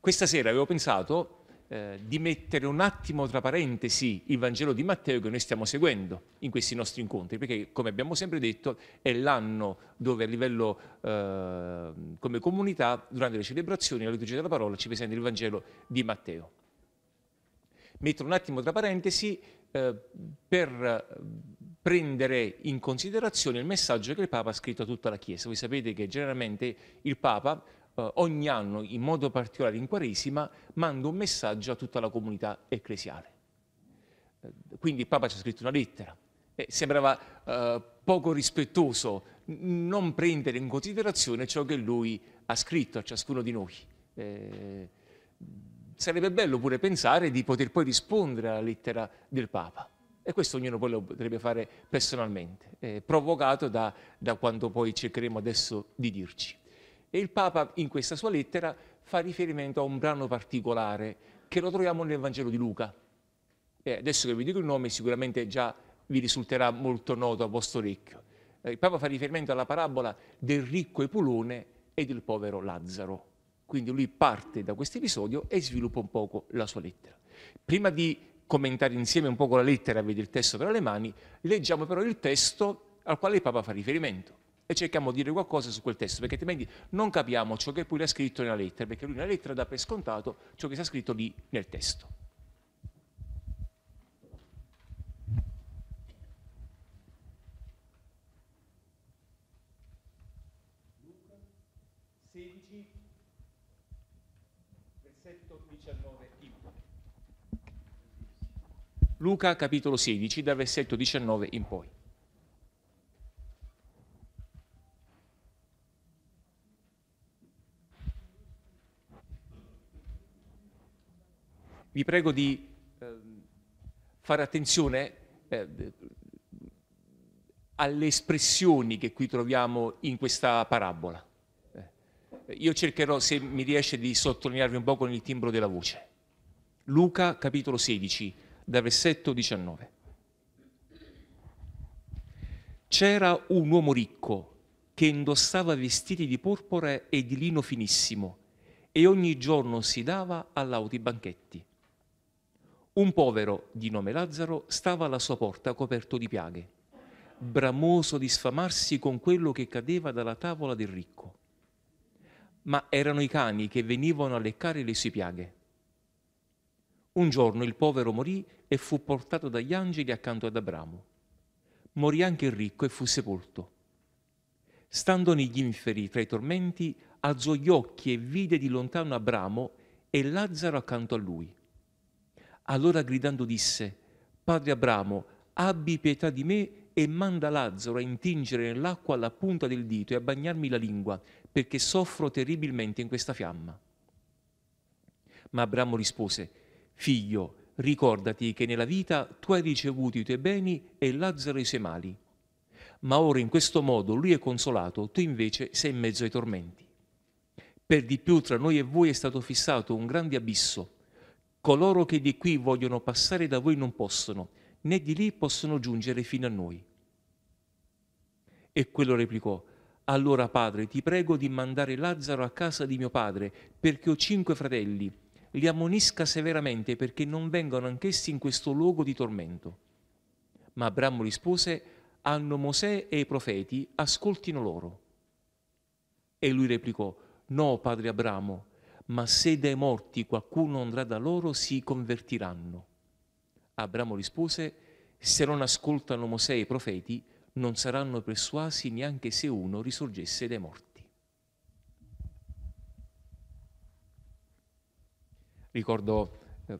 Questa sera avevo pensato eh, di mettere un attimo tra parentesi il Vangelo di Matteo che noi stiamo seguendo in questi nostri incontri, perché come abbiamo sempre detto è l'anno dove a livello eh, come comunità, durante le celebrazioni, la liturgia della parola, ci presenta il Vangelo di Matteo metto un attimo tra parentesi eh, per eh, prendere in considerazione il messaggio che il Papa ha scritto a tutta la Chiesa. Voi sapete che generalmente il Papa eh, ogni anno, in modo particolare in Quaresima, manda un messaggio a tutta la comunità ecclesiale. Eh, quindi il Papa ci ha scritto una lettera. Eh, sembrava eh, poco rispettoso non prendere in considerazione ciò che lui ha scritto a ciascuno di noi. Eh, sarebbe bello pure pensare di poter poi rispondere alla lettera del Papa. E questo ognuno poi lo potrebbe fare personalmente, eh, provocato da, da quanto poi cercheremo adesso di dirci. E il Papa in questa sua lettera fa riferimento a un brano particolare che lo troviamo nel Vangelo di Luca. Eh, adesso che vi dico il nome sicuramente già vi risulterà molto noto a vostro orecchio. Eh, il Papa fa riferimento alla parabola del ricco Epulone e del povero Lazzaro. Quindi lui parte da questo episodio e sviluppa un poco la sua lettera. Prima di commentare insieme un poco la lettera, e vedere il testo tra le mani, leggiamo però il testo al quale il Papa fa riferimento e cerchiamo di dire qualcosa su quel testo, perché altrimenti non capiamo ciò che poi l'ha scritto nella lettera, perché lui nella lettera dà per scontato ciò che sta scritto lì nel testo. Luca 16 versetto 19 in poi. Luca capitolo 16 dal versetto 19 in poi. Vi prego di eh, fare attenzione eh, alle espressioni che qui troviamo in questa parabola. Io cercherò, se mi riesce, di sottolinearvi un po' con il timbro della voce. Luca capitolo 16, da versetto 19. C'era un uomo ricco che indossava vestiti di porpora e di lino finissimo e ogni giorno si dava a lauti banchetti. Un povero di nome Lazzaro stava alla sua porta coperto di piaghe, bramoso di sfamarsi con quello che cadeva dalla tavola del ricco ma erano i cani che venivano a leccare le sue piaghe. Un giorno il povero morì e fu portato dagli angeli accanto ad Abramo. Morì anche il ricco e fu sepolto. Stando negli inferi tra i tormenti, alzò gli occhi e vide di lontano Abramo e Lazzaro accanto a lui. Allora gridando disse, Padre Abramo, abbi pietà di me e manda Lazzaro a intingere nell'acqua la punta del dito e a bagnarmi la lingua, perché soffro terribilmente in questa fiamma. Ma Abramo rispose, Figlio, ricordati che nella vita tu hai ricevuto i tuoi beni e Lazzaro i suoi mali. Ma ora in questo modo lui è consolato, tu invece sei in mezzo ai tormenti. Per di più tra noi e voi è stato fissato un grande abisso. Coloro che di qui vogliono passare da voi non possono, né di lì possono giungere fino a noi. E quello replicò, allora, padre, ti prego di mandare Lazzaro a casa di mio padre, perché ho cinque fratelli. Li ammonisca severamente perché non vengano anch'essi in questo luogo di tormento. Ma Abramo rispose, hanno Mosè e i profeti, ascoltino loro. E lui replicò, no, padre Abramo, ma se dai morti qualcuno andrà da loro, si convertiranno. Abramo rispose, se non ascoltano Mosè e i profeti, non saranno persuasi neanche se uno risorgesse dai morti. Ricordo ehm,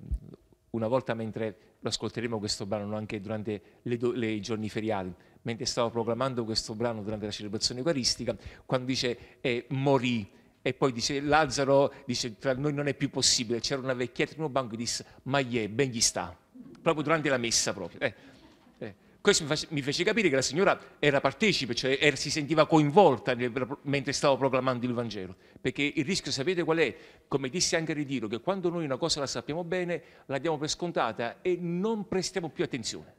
una volta mentre lo ascolteremo questo brano anche durante le do, le, i giorni feriali, mentre stavo proclamando questo brano durante la celebrazione eucaristica, quando dice eh, morì e poi dice Lazzaro, dice tra noi non è più possibile, c'era una vecchietta in un banco e disse ma ye, ben gli sta, proprio durante la messa proprio. Eh. Questo mi fece capire che la signora era partecipe, cioè era, si sentiva coinvolta nel, mentre stavo proclamando il Vangelo, perché il rischio sapete qual è? Come disse anche Ritiro, che quando noi una cosa la sappiamo bene, la diamo per scontata e non prestiamo più attenzione,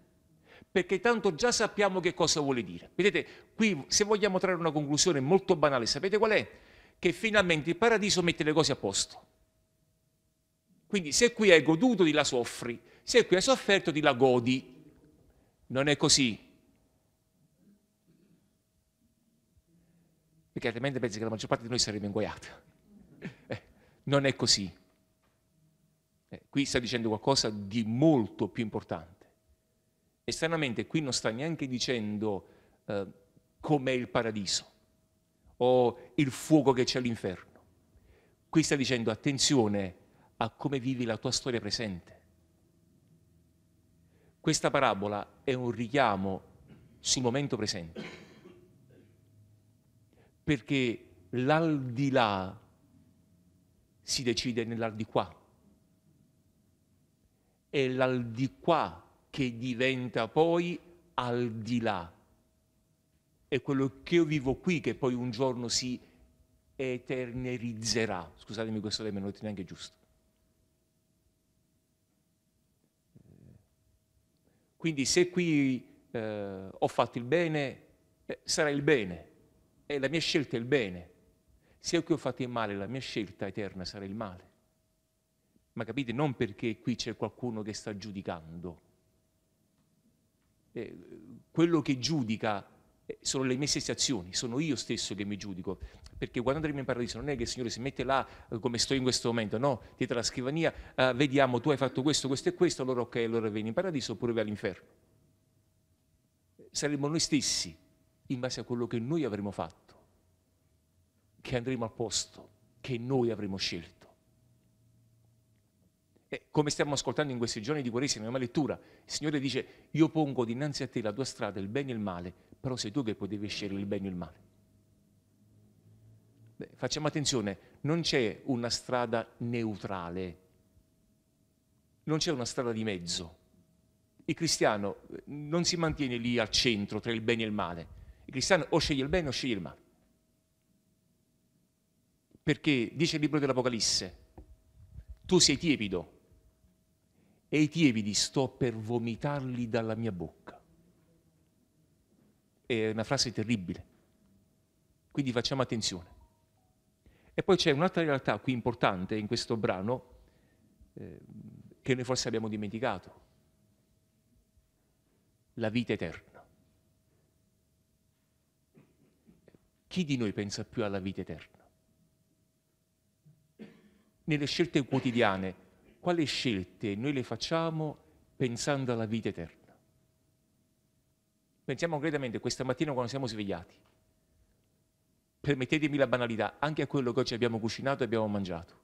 perché tanto già sappiamo che cosa vuole dire. Vedete, qui se vogliamo trarre una conclusione molto banale, sapete qual è? Che finalmente il paradiso mette le cose a posto. Quindi se qui hai goduto, di là soffri, se qui hai sofferto, di là godi non è così. Perché altrimenti pensi che la maggior parte di noi sarebbe inguaiata. Eh, non è così. Eh, qui sta dicendo qualcosa di molto più importante. Esternamente, qui non sta neanche dicendo eh, com'è il paradiso o il fuoco che c'è all'inferno. Qui sta dicendo attenzione a come vivi la tua storia presente questa parabola è un richiamo sul momento presente, perché l'aldilà si decide nell'aldilà. È l'aldilà che diventa poi al di là. È quello che io vivo qui che poi un giorno si eternerizzerà. Scusatemi questo termine, non è neanche giusto. Quindi se qui eh, ho fatto il bene, eh, sarà il bene, e la mia scelta è il bene. Se qui ho fatto il male, la mia scelta eterna sarà il male. Ma capite, non perché qui c'è qualcuno che sta giudicando. Eh, quello che giudica eh, sono le mie stesse azioni, sono io stesso che mi giudico perché quando andremo in paradiso non è che il Signore si mette là eh, come sto in questo momento, no, dietro la scrivania eh, vediamo tu hai fatto questo, questo e questo, allora ok, allora vieni in paradiso oppure vai all'inferno. Saremo noi stessi, in base a quello che noi avremo fatto, che andremo al posto che noi avremo scelto. E come stiamo ascoltando in questi giorni di Quaresima, nella lettura, il Signore dice, io pongo dinanzi a te la tua strada, il bene e il male, però sei tu che puoi scegliere il bene e il male facciamo attenzione, non c'è una strada neutrale, non c'è una strada di mezzo. Il cristiano eh, non si mantiene lì al centro tra il bene e il male. Il cristiano o sceglie il bene o sceglie il male. Perché dice il libro dell'Apocalisse, tu sei tiepido e i tiepidi sto per vomitarli dalla mia bocca. È una frase terribile. Quindi facciamo attenzione. E poi c'è un'altra realtà qui importante in questo brano eh, che noi forse abbiamo dimenticato, la vita eterna. Chi di noi pensa più alla vita eterna? Nelle scelte quotidiane, quali scelte noi le facciamo pensando alla vita eterna? Pensiamo concretamente questa mattina quando siamo svegliati permettetemi la banalità, anche a quello che oggi abbiamo cucinato e abbiamo mangiato.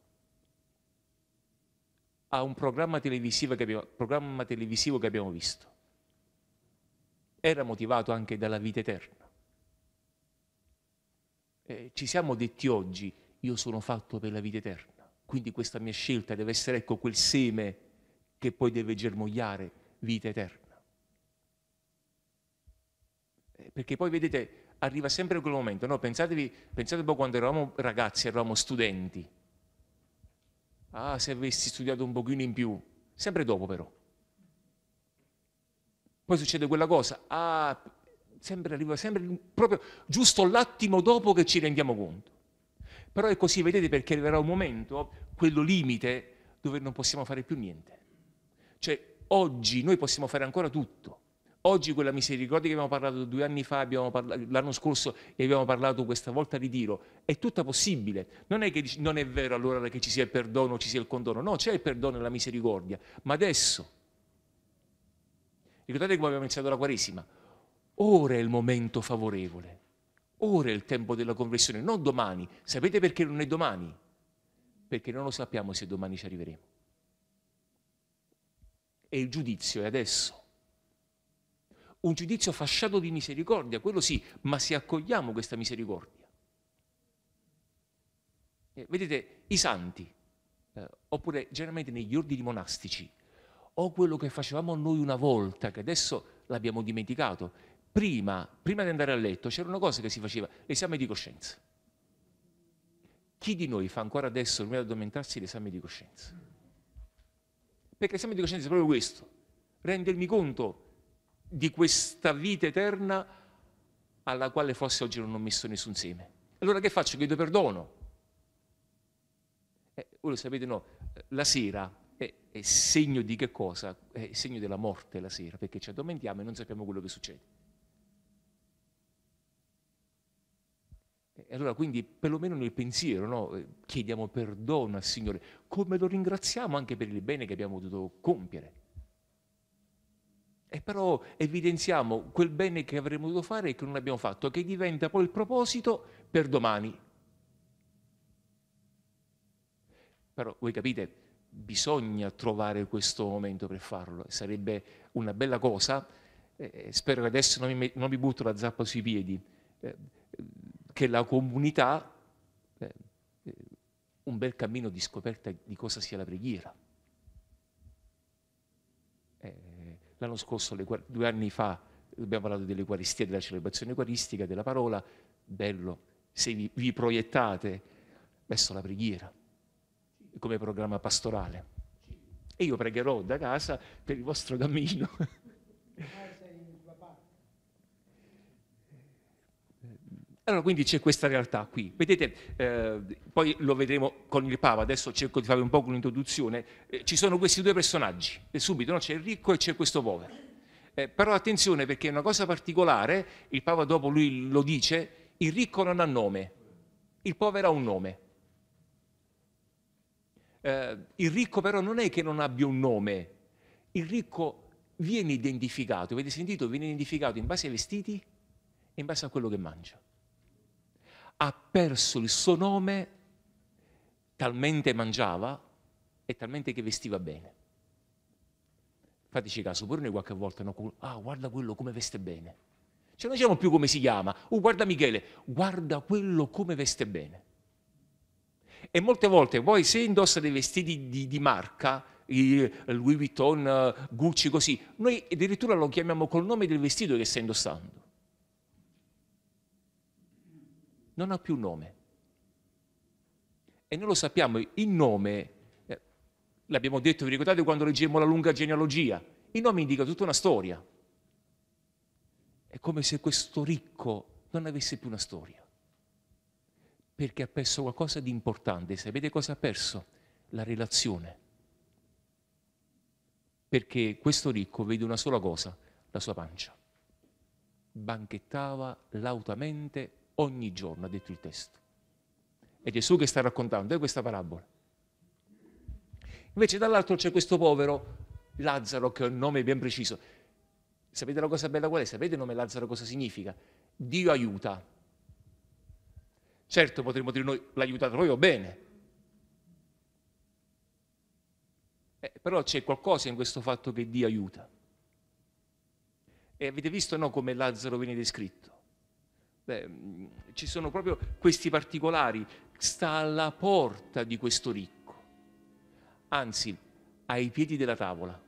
A un programma televisivo che abbiamo, programma televisivo che abbiamo visto. Era motivato anche dalla vita eterna. Eh, ci siamo detti oggi, io sono fatto per la vita eterna, quindi questa mia scelta deve essere ecco quel seme che poi deve germogliare vita eterna. Eh, perché poi vedete, arriva sempre quel momento. No, pensatevi, pensate un po' quando eravamo ragazzi, eravamo studenti. Ah, se avessi studiato un pochino in più, sempre dopo però. Poi succede quella cosa, ah, sempre arriva sempre proprio giusto l'attimo dopo che ci rendiamo conto. Però è così, vedete, perché arriverà un momento, quello limite, dove non possiamo fare più niente. Cioè, oggi noi possiamo fare ancora tutto, Oggi quella misericordia che abbiamo parlato due anni fa, parlato, l'anno scorso e abbiamo parlato questa volta di Tiro, è tutta possibile. Non è che non è vero allora che ci sia il perdono, ci sia il condono. No, c'è il perdono e la misericordia. Ma adesso, ricordate come abbiamo iniziato la Quaresima, ora è il momento favorevole. Ora è il tempo della conversione, non domani. Sapete perché non è domani? Perché non lo sappiamo se domani ci arriveremo. E il giudizio è adesso un giudizio fasciato di misericordia, quello sì, ma se accogliamo questa misericordia. Eh, vedete, i santi, eh, oppure generalmente negli ordini monastici, o quello che facevamo noi una volta, che adesso l'abbiamo dimenticato, prima, prima di andare a letto c'era una cosa che si faceva, l'esame di coscienza. Chi di noi fa ancora adesso, prima di addormentarsi, l'esame di coscienza? Perché l'esame di coscienza è proprio questo, rendermi conto di questa vita eterna alla quale forse oggi non ho messo nessun seme. Allora che faccio? Chiedo perdono. Eh, voi lo sapete, no, la sera è, è segno di che cosa? È segno della morte la sera, perché ci addormentiamo e non sappiamo quello che succede. E eh, allora quindi perlomeno nel pensiero no? Eh, chiediamo perdono al Signore, come lo ringraziamo anche per il bene che abbiamo potuto compiere. E però evidenziamo quel bene che avremmo dovuto fare e che non abbiamo fatto, che diventa poi il proposito per domani. Però voi capite, bisogna trovare questo momento per farlo, sarebbe una bella cosa, eh, spero che adesso non mi, non mi, butto la zappa sui piedi, eh, che la comunità, eh, eh un bel cammino di scoperta di cosa sia la preghiera. Eh, L'anno scorso, due anni fa, abbiamo parlato dell'Eucaristia, della celebrazione eucaristica, della parola. Bello, se vi, vi proiettate verso la preghiera come programma pastorale. E io pregherò da casa per il vostro cammino. Allora quindi c'è questa realtà qui. Vedete, eh, poi lo vedremo con il Papa, adesso cerco di fare un po' un'introduzione. Eh, ci sono questi due personaggi, e eh, subito no? c'è il ricco e c'è questo povero. Eh, però attenzione perché è una cosa particolare, il Papa dopo lui lo dice, il ricco non ha nome, il povero ha un nome. Eh, il ricco però non è che non abbia un nome, il ricco viene identificato, avete sentito, viene identificato in base ai vestiti e in base a quello che mangia ha perso il suo nome talmente mangiava e talmente che vestiva bene. Fateci caso, pure noi qualche volta, no, ah guarda quello come veste bene. Cioè non diciamo più come si chiama, oh guarda Michele, guarda quello come veste bene. E molte volte voi se indossa dei vestiti di, di marca, Louis Vuitton, eh, Gucci, così, noi addirittura lo chiamiamo col nome del vestito che sta indossando. non ha più nome. E noi lo sappiamo, il nome, eh, l'abbiamo detto, vi ricordate quando leggemmo la lunga genealogia, il nome indica tutta una storia. È come se questo ricco non avesse più una storia, perché ha perso qualcosa di importante. Sapete cosa ha perso? La relazione. Perché questo ricco vede una sola cosa, la sua pancia. Banchettava lautamente ogni giorno, ha detto il testo. È Gesù che sta raccontando, è questa parabola. Invece dall'altro c'è questo povero Lazzaro che ha un nome ben preciso. Sapete la cosa bella qual è? Sapete il nome Lazzaro cosa significa? Dio aiuta. Certo potremmo dire noi l'ha aiutato proprio bene. Eh, però c'è qualcosa in questo fatto che Dio aiuta. E avete visto no, come Lazzaro viene descritto? Beh, mm, ci sono proprio questi particolari, sta alla porta di questo ricco, anzi ai piedi della tavola.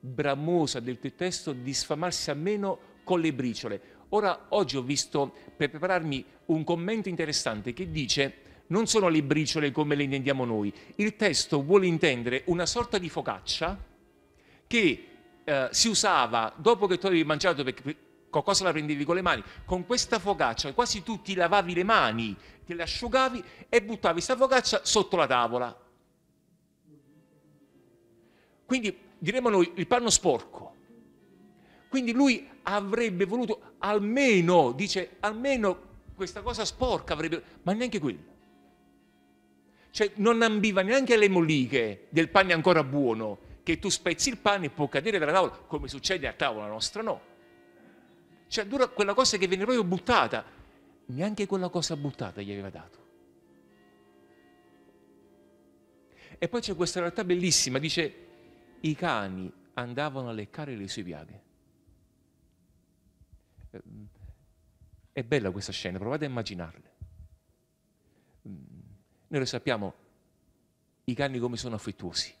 Bramosa del tuo testo di sfamarsi a meno con le briciole. Ora, oggi ho visto per prepararmi un commento interessante che dice non sono le briciole come le intendiamo noi. Il testo vuole intendere una sorta di focaccia che eh, si usava dopo che tu avevi mangiato perché, qualcosa la prendevi con le mani? Con questa focaccia, quasi tu ti lavavi le mani, te le asciugavi e buttavi questa focaccia sotto la tavola. Quindi diremmo noi il panno sporco. Quindi lui avrebbe voluto almeno, dice, almeno questa cosa sporca avrebbe, ma neanche quello. Cioè non ambiva neanche le molliche del pane ancora buono, che tu spezzi il pane e può cadere dalla tavola, come succede a tavola nostra, no. Cioè dura quella cosa che viene proprio buttata, neanche quella cosa buttata gli aveva dato. E poi c'è questa realtà bellissima, dice, i cani andavano a leccare le sue piaghe. Ehm, è bella questa scena, provate a immaginarla. Ehm, noi lo sappiamo, i cani come sono affettuosi.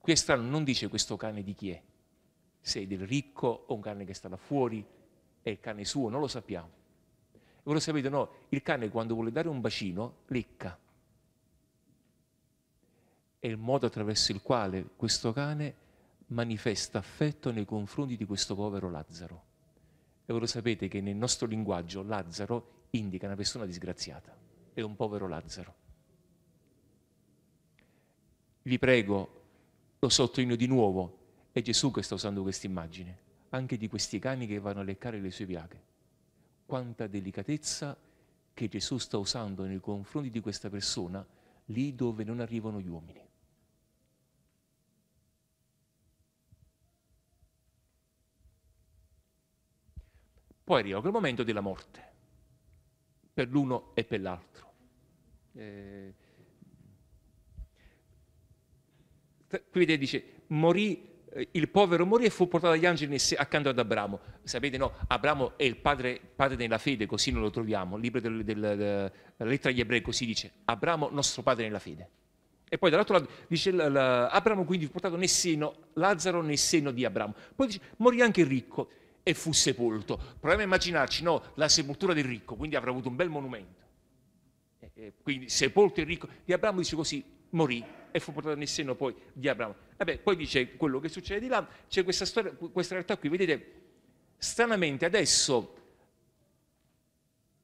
Qui è strano, non dice questo cane di chi è, se è del ricco o un cane che sta là fuori, è il cane suo, non lo sappiamo. E voi lo sapete, no, il cane quando vuole dare un bacino, lecca. È il modo attraverso il quale questo cane manifesta affetto nei confronti di questo povero Lazzaro. E voi lo sapete che nel nostro linguaggio Lazzaro indica una persona disgraziata, è un povero Lazzaro. Vi prego, lo sottolineo di nuovo, è Gesù che sta usando questa immagine, anche di questi cani che vanno a leccare le sue piaghe. Quanta delicatezza che Gesù sta usando nei confronti di questa persona lì dove non arrivano gli uomini. Poi arriva quel momento della morte, per l'uno e per l'altro. Eh, qui dice, morì eh, il povero morì e fu portato dagli angeli accanto ad Abramo. Sapete, no, Abramo è il padre, padre nella fede, così non lo troviamo. Il libro del, del, della lettera agli ebrei così dice, Abramo nostro padre nella fede. E poi dall'altro lato dice, Abramo quindi fu portato nel seno, Lazzaro nel seno di Abramo. Poi dice, morì anche il ricco e fu sepolto. Proviamo a immaginarci, no, la sepoltura del ricco, quindi avrà avuto un bel monumento. E, eh, e, eh, quindi sepolto il ricco. Di Abramo dice così, morì e fu portato nel seno poi di Abramo. Vabbè, poi dice quello che succede di là, c'è questa storia, questa realtà qui, vedete, stranamente adesso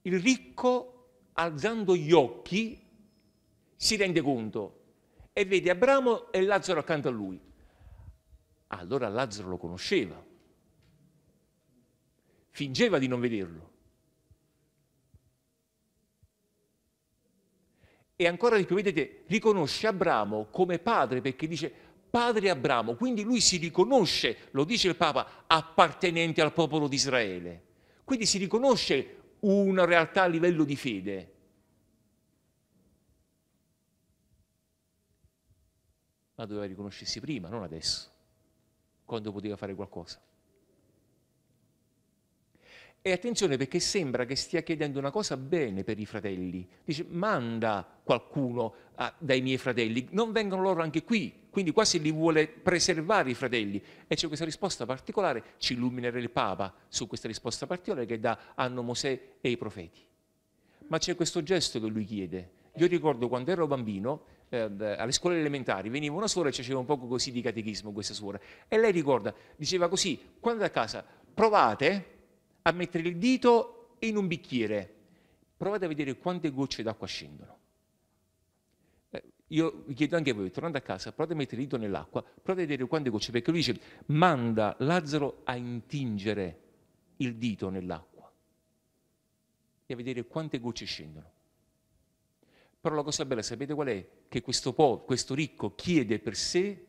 il ricco alzando gli occhi si rende conto e vede Abramo e Lazzaro accanto a lui. Allora Lazzaro lo conosceva, fingeva di non vederlo E ancora di più, vedete, riconosce Abramo come padre perché dice padre Abramo, quindi lui si riconosce, lo dice il Papa, appartenente al popolo di Israele. Quindi si riconosce una realtà a livello di fede. Ma doveva riconoscersi prima, non adesso, quando poteva fare qualcosa. E attenzione perché sembra che stia chiedendo una cosa bene per i fratelli. Dice manda qualcuno a, ah, dai miei fratelli, non vengono loro anche qui. Quindi quasi li vuole preservare i fratelli. E c'è questa risposta particolare, ci illuminerà il Papa su questa risposta particolare che dà, hanno Mosè e i profeti. Ma c'è questo gesto che lui chiede. Io ricordo quando ero bambino, eh, alle scuole elementari, veniva una suora e faceva un poco così di catechismo questa suora. E lei ricorda, diceva così, quando a casa provate a mettere il dito in un bicchiere. Provate a vedere quante gocce d'acqua scendono. Eh, io vi chiedo anche a voi, tornando a casa, provate a mettere il dito nell'acqua, provate a vedere quante gocce, perché lui dice, manda Lazzaro a intingere il dito nell'acqua e a vedere quante gocce scendono. Però la cosa bella, sapete qual è? Che questo, po, questo ricco chiede per sé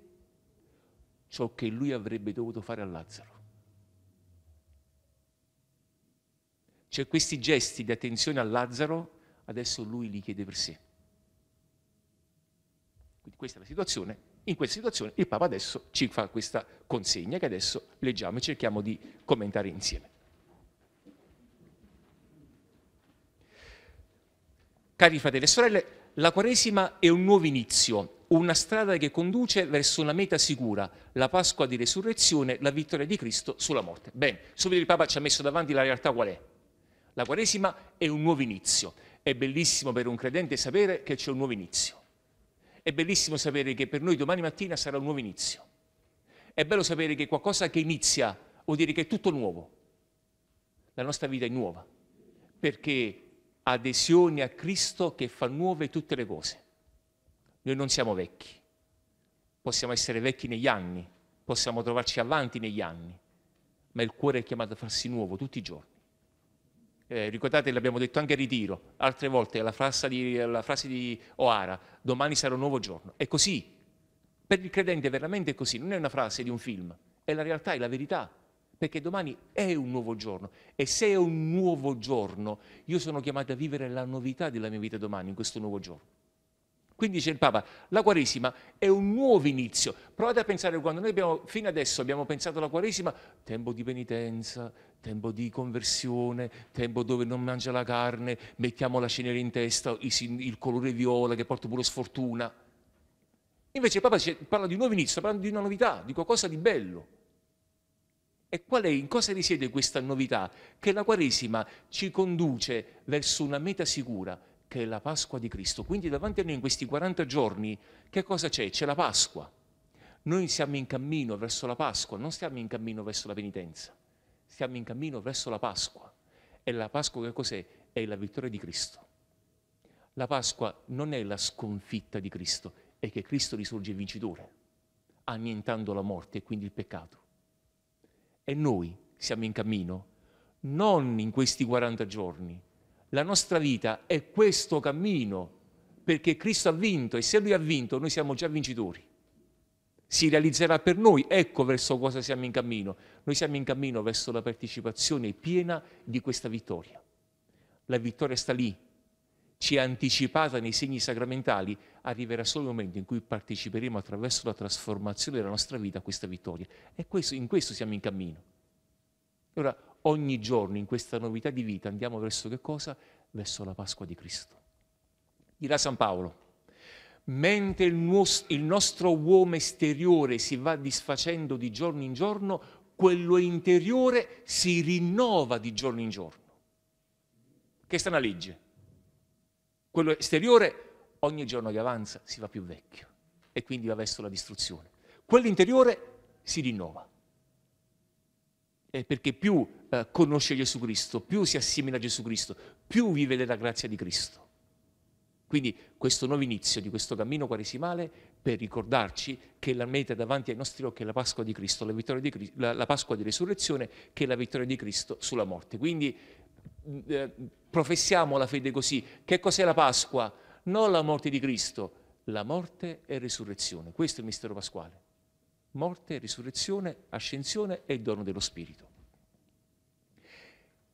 ciò che lui avrebbe dovuto fare a Lazzaro. Cioè questi gesti di attenzione a Lazzaro, adesso lui li chiede per sé. Quindi questa è la situazione. In questa situazione il Papa adesso ci fa questa consegna che adesso leggiamo e cerchiamo di commentare insieme. Cari fratelli e sorelle, la Quaresima è un nuovo inizio, una strada che conduce verso una meta sicura, la Pasqua di Resurrezione, la vittoria di Cristo sulla morte. Bene, subito il Papa ci ha messo davanti la realtà qual è? La Quaresima è un nuovo inizio. È bellissimo per un credente sapere che c'è un nuovo inizio. È bellissimo sapere che per noi domani mattina sarà un nuovo inizio. È bello sapere che qualcosa che inizia vuol dire che è tutto nuovo. La nostra vita è nuova, perché adesione a Cristo che fa nuove tutte le cose. Noi non siamo vecchi, possiamo essere vecchi negli anni, possiamo trovarci avanti negli anni, ma il cuore è chiamato a farsi nuovo tutti i giorni. Eh, ricordate, l'abbiamo detto anche a ritiro, altre volte, la frase, di, la frase di O'Hara, domani sarà un nuovo giorno. È così. Per il credente veramente è così, non è una frase di un film, è la realtà, è la verità, perché domani è un nuovo giorno e se è un nuovo giorno io sono chiamato a vivere la novità della mia vita domani, in questo nuovo giorno. Quindi dice il Papa, la Quaresima è un nuovo inizio. Provate a pensare quando noi abbiamo, fino adesso abbiamo pensato alla Quaresima, tempo di penitenza, tempo di conversione, tempo dove non mangia la carne, mettiamo la cenere in testa, il colore viola che porta pure sfortuna. Invece il Papa parla di un nuovo inizio, parla di una novità, di qualcosa di bello. E qual è, in cosa risiede questa novità? Che la Quaresima ci conduce verso una meta sicura, che è la Pasqua di Cristo. Quindi davanti a noi in questi 40 giorni, che cosa c'è? C'è la Pasqua. Noi siamo in cammino verso la Pasqua, non stiamo in cammino verso la penitenza. Siamo in cammino verso la Pasqua. E la Pasqua che cos'è? È la vittoria di Cristo. La Pasqua non è la sconfitta di Cristo, è che Cristo risorge vincitore, annientando la morte e quindi il peccato. E noi siamo in cammino, non in questi 40 giorni. La nostra vita è questo cammino, perché Cristo ha vinto e se Lui ha vinto noi siamo già vincitori si realizzerà per noi, ecco verso cosa siamo in cammino. Noi siamo in cammino verso la partecipazione piena di questa vittoria. La vittoria sta lì, ci è anticipata nei segni sacramentali, arriverà solo il momento in cui parteciperemo attraverso la trasformazione della nostra vita a questa vittoria. E questo, in questo siamo in cammino. Allora, ogni giorno in questa novità di vita andiamo verso che cosa? Verso la Pasqua di Cristo. Dirà San Paolo, mentre il, nostro uomo esteriore si va disfacendo di giorno in giorno, quello interiore si rinnova di giorno in giorno. Che è una legge. Quello esteriore ogni giorno che avanza si va più vecchio e quindi va verso la distruzione. Quello interiore si rinnova. Eh, perché più eh, conosce Gesù Cristo, più si assimila a Gesù Cristo, più vive della grazia di Cristo quindi questo nuovo inizio di questo cammino quaresimale per ricordarci che la meta davanti ai nostri occhi è la Pasqua di Cristo, la, di, la, la Pasqua di risurrezione che è la vittoria di Cristo sulla morte. Quindi mm, eh, professiamo la fede così. Che cos'è la Pasqua? Non la morte di Cristo, la morte e risurrezione. Questo è il mistero pasquale. Morte, risurrezione, ascensione e il dono dello Spirito.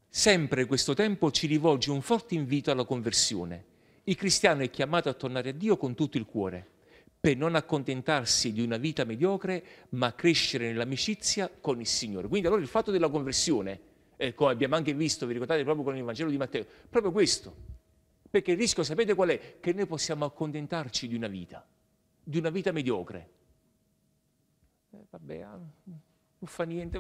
Sempre questo tempo ci rivolge un forte invito alla conversione, il cristiano è chiamato a tornare a Dio con tutto il cuore, per non accontentarsi di una vita mediocre, ma crescere nell'amicizia con il Signore. Quindi allora il fatto della conversione, eh, come abbiamo anche visto, vi ricordate proprio con il Vangelo di Matteo, proprio questo. Perché il rischio, sapete qual è? Che noi possiamo accontentarci di una vita, di una vita mediocre. Eh, vabbè, ah, non fa niente,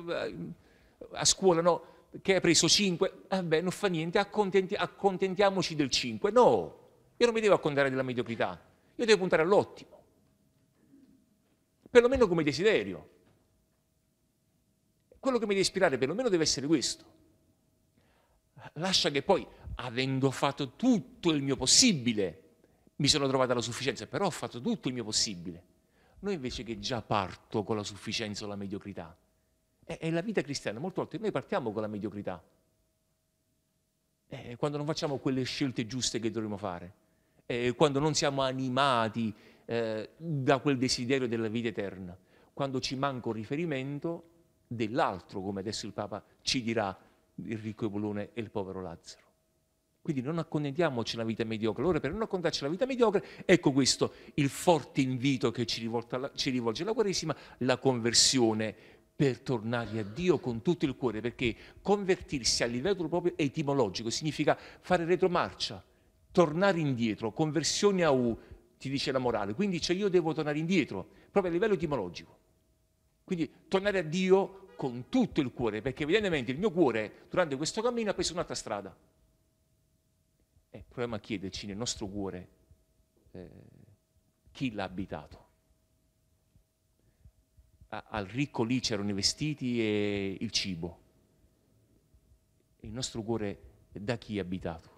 a scuola no, che hai preso 5, vabbè, non fa niente, accontenti- accontentiamoci del 5. No, io non mi devo accontentare della mediocrità, io devo puntare all'ottimo, perlomeno come desiderio. Quello che mi deve ispirare perlomeno deve essere questo. Lascia che poi, avendo fatto tutto il mio possibile, mi sono trovato alla sufficienza, però ho fatto tutto il mio possibile. Noi invece che già parto con la sufficienza o la mediocrità, è, la vita cristiana, molte volte noi partiamo con la mediocrità, eh, quando non facciamo quelle scelte giuste che dovremmo fare eh, quando non siamo animati eh, da quel desiderio della vita eterna, quando ci manca un riferimento dell'altro, come adesso il Papa ci dirà, il ricco Epulone e il povero Lazzaro. Quindi non accontentiamoci la vita mediocre. Allora, per non accontentarci la vita mediocre, ecco questo il forte invito che ci, alla, ci rivolge la Quaresima, la conversione per tornare a Dio con tutto il cuore, perché convertirsi a livello proprio etimologico significa fare retromarcia, tornare indietro, conversione a U, ti dice la morale. Quindi cioè, io devo tornare indietro, proprio a livello etimologico. Quindi tornare a Dio con tutto il cuore, perché evidentemente il mio cuore durante questo cammino ha preso un'altra strada. E eh, proviamo a chiederci nel nostro cuore eh, chi l'ha abitato. A, al ricco lì c'erano i vestiti e il cibo. Il nostro cuore da chi è abitato?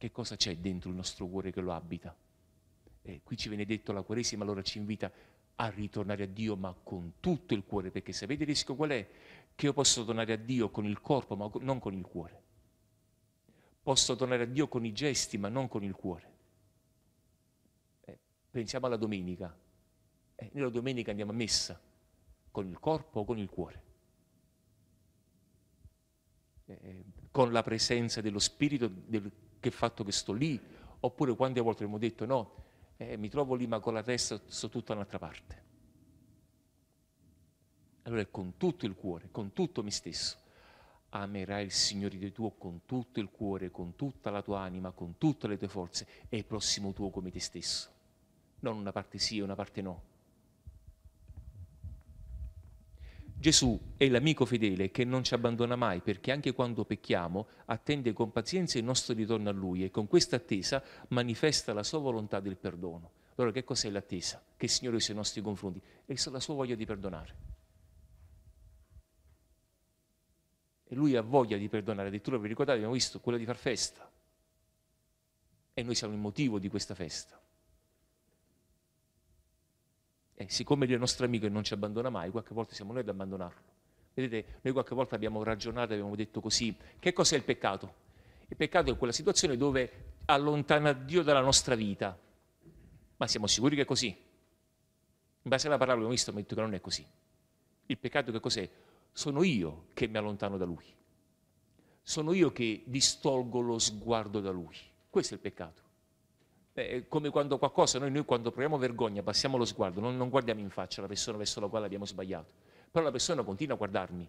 che cosa c'è dentro il nostro cuore che lo abita. Eh, qui ci viene detto la Quaresima, allora ci invita a ritornare a Dio, ma con tutto il cuore, perché sapete il rischio qual è? Che io posso tornare a Dio con il corpo, ma non con il cuore. Posso tornare a Dio con i gesti, ma non con il cuore. Eh, pensiamo alla domenica. Eh, noi la domenica andiamo a messa, con il corpo o con il cuore. Eh, eh con la presenza dello Spirito, del che fatto che sto lì, oppure quante volte abbiamo detto no, eh, mi trovo lì ma con la testa sto tutta un'altra parte. Allora con tutto il cuore, con tutto me stesso, amerai il Signore Dio tuo con tutto il cuore, con tutta la tua anima, con tutte le tue forze e il prossimo tuo come te stesso. Non una parte sì e una parte no, Gesù è l'amico fedele che non ci abbandona mai perché anche quando pecchiamo attende con pazienza il nostro ritorno a Lui e con questa attesa manifesta la sua volontà del perdono. Allora che cos'è l'attesa? Che il Signore sia nei nostri confronti? È la sua voglia di perdonare. E Lui ha voglia di perdonare, addirittura vi ricordate abbiamo visto quella di far festa. E noi siamo il motivo di questa festa. E eh, siccome Dio è nostro amico e non ci abbandona mai, qualche volta siamo noi ad abbandonarlo. Vedete, noi qualche volta abbiamo ragionato, abbiamo detto così, che cos'è il peccato? Il peccato è quella situazione dove allontana Dio dalla nostra vita. Ma siamo sicuri che è così? In base alla parola che abbiamo visto, detto che non è così. Il peccato che cos'è? Sono io che mi allontano da Lui. Sono io che distolgo lo sguardo da Lui. Questo è il peccato. Beh, come quando qualcosa, noi, noi, quando proviamo vergogna passiamo lo sguardo, non, non, guardiamo in faccia la persona verso la quale abbiamo sbagliato, però la persona continua a guardarmi.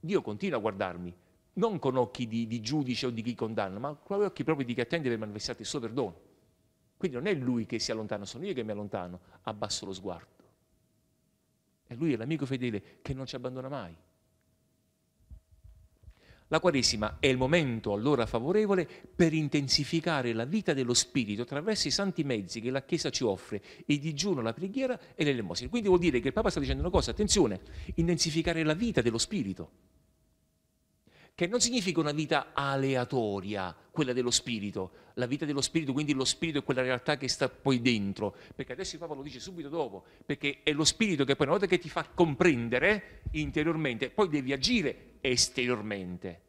Dio continua a guardarmi, non con occhi di, di giudice o di chi condanna, ma con occhi proprio di chi attende per manifestare il suo perdono. Quindi non è lui che si allontana, sono io che mi allontano, abbasso lo sguardo. E lui è l'amico fedele che non ci abbandona mai. La Quaresima è il momento allora favorevole per intensificare la vita dello Spirito attraverso i santi mezzi che la Chiesa ci offre, il digiuno, la preghiera e l'elemosina. Quindi vuol dire che il Papa sta dicendo una cosa, attenzione, intensificare la vita dello Spirito che non significa una vita aleatoria, quella dello spirito, la vita dello spirito, quindi lo spirito è quella realtà che sta poi dentro, perché adesso il Papa lo dice subito dopo, perché è lo spirito che poi una volta che ti fa comprendere interiormente, poi devi agire esteriormente.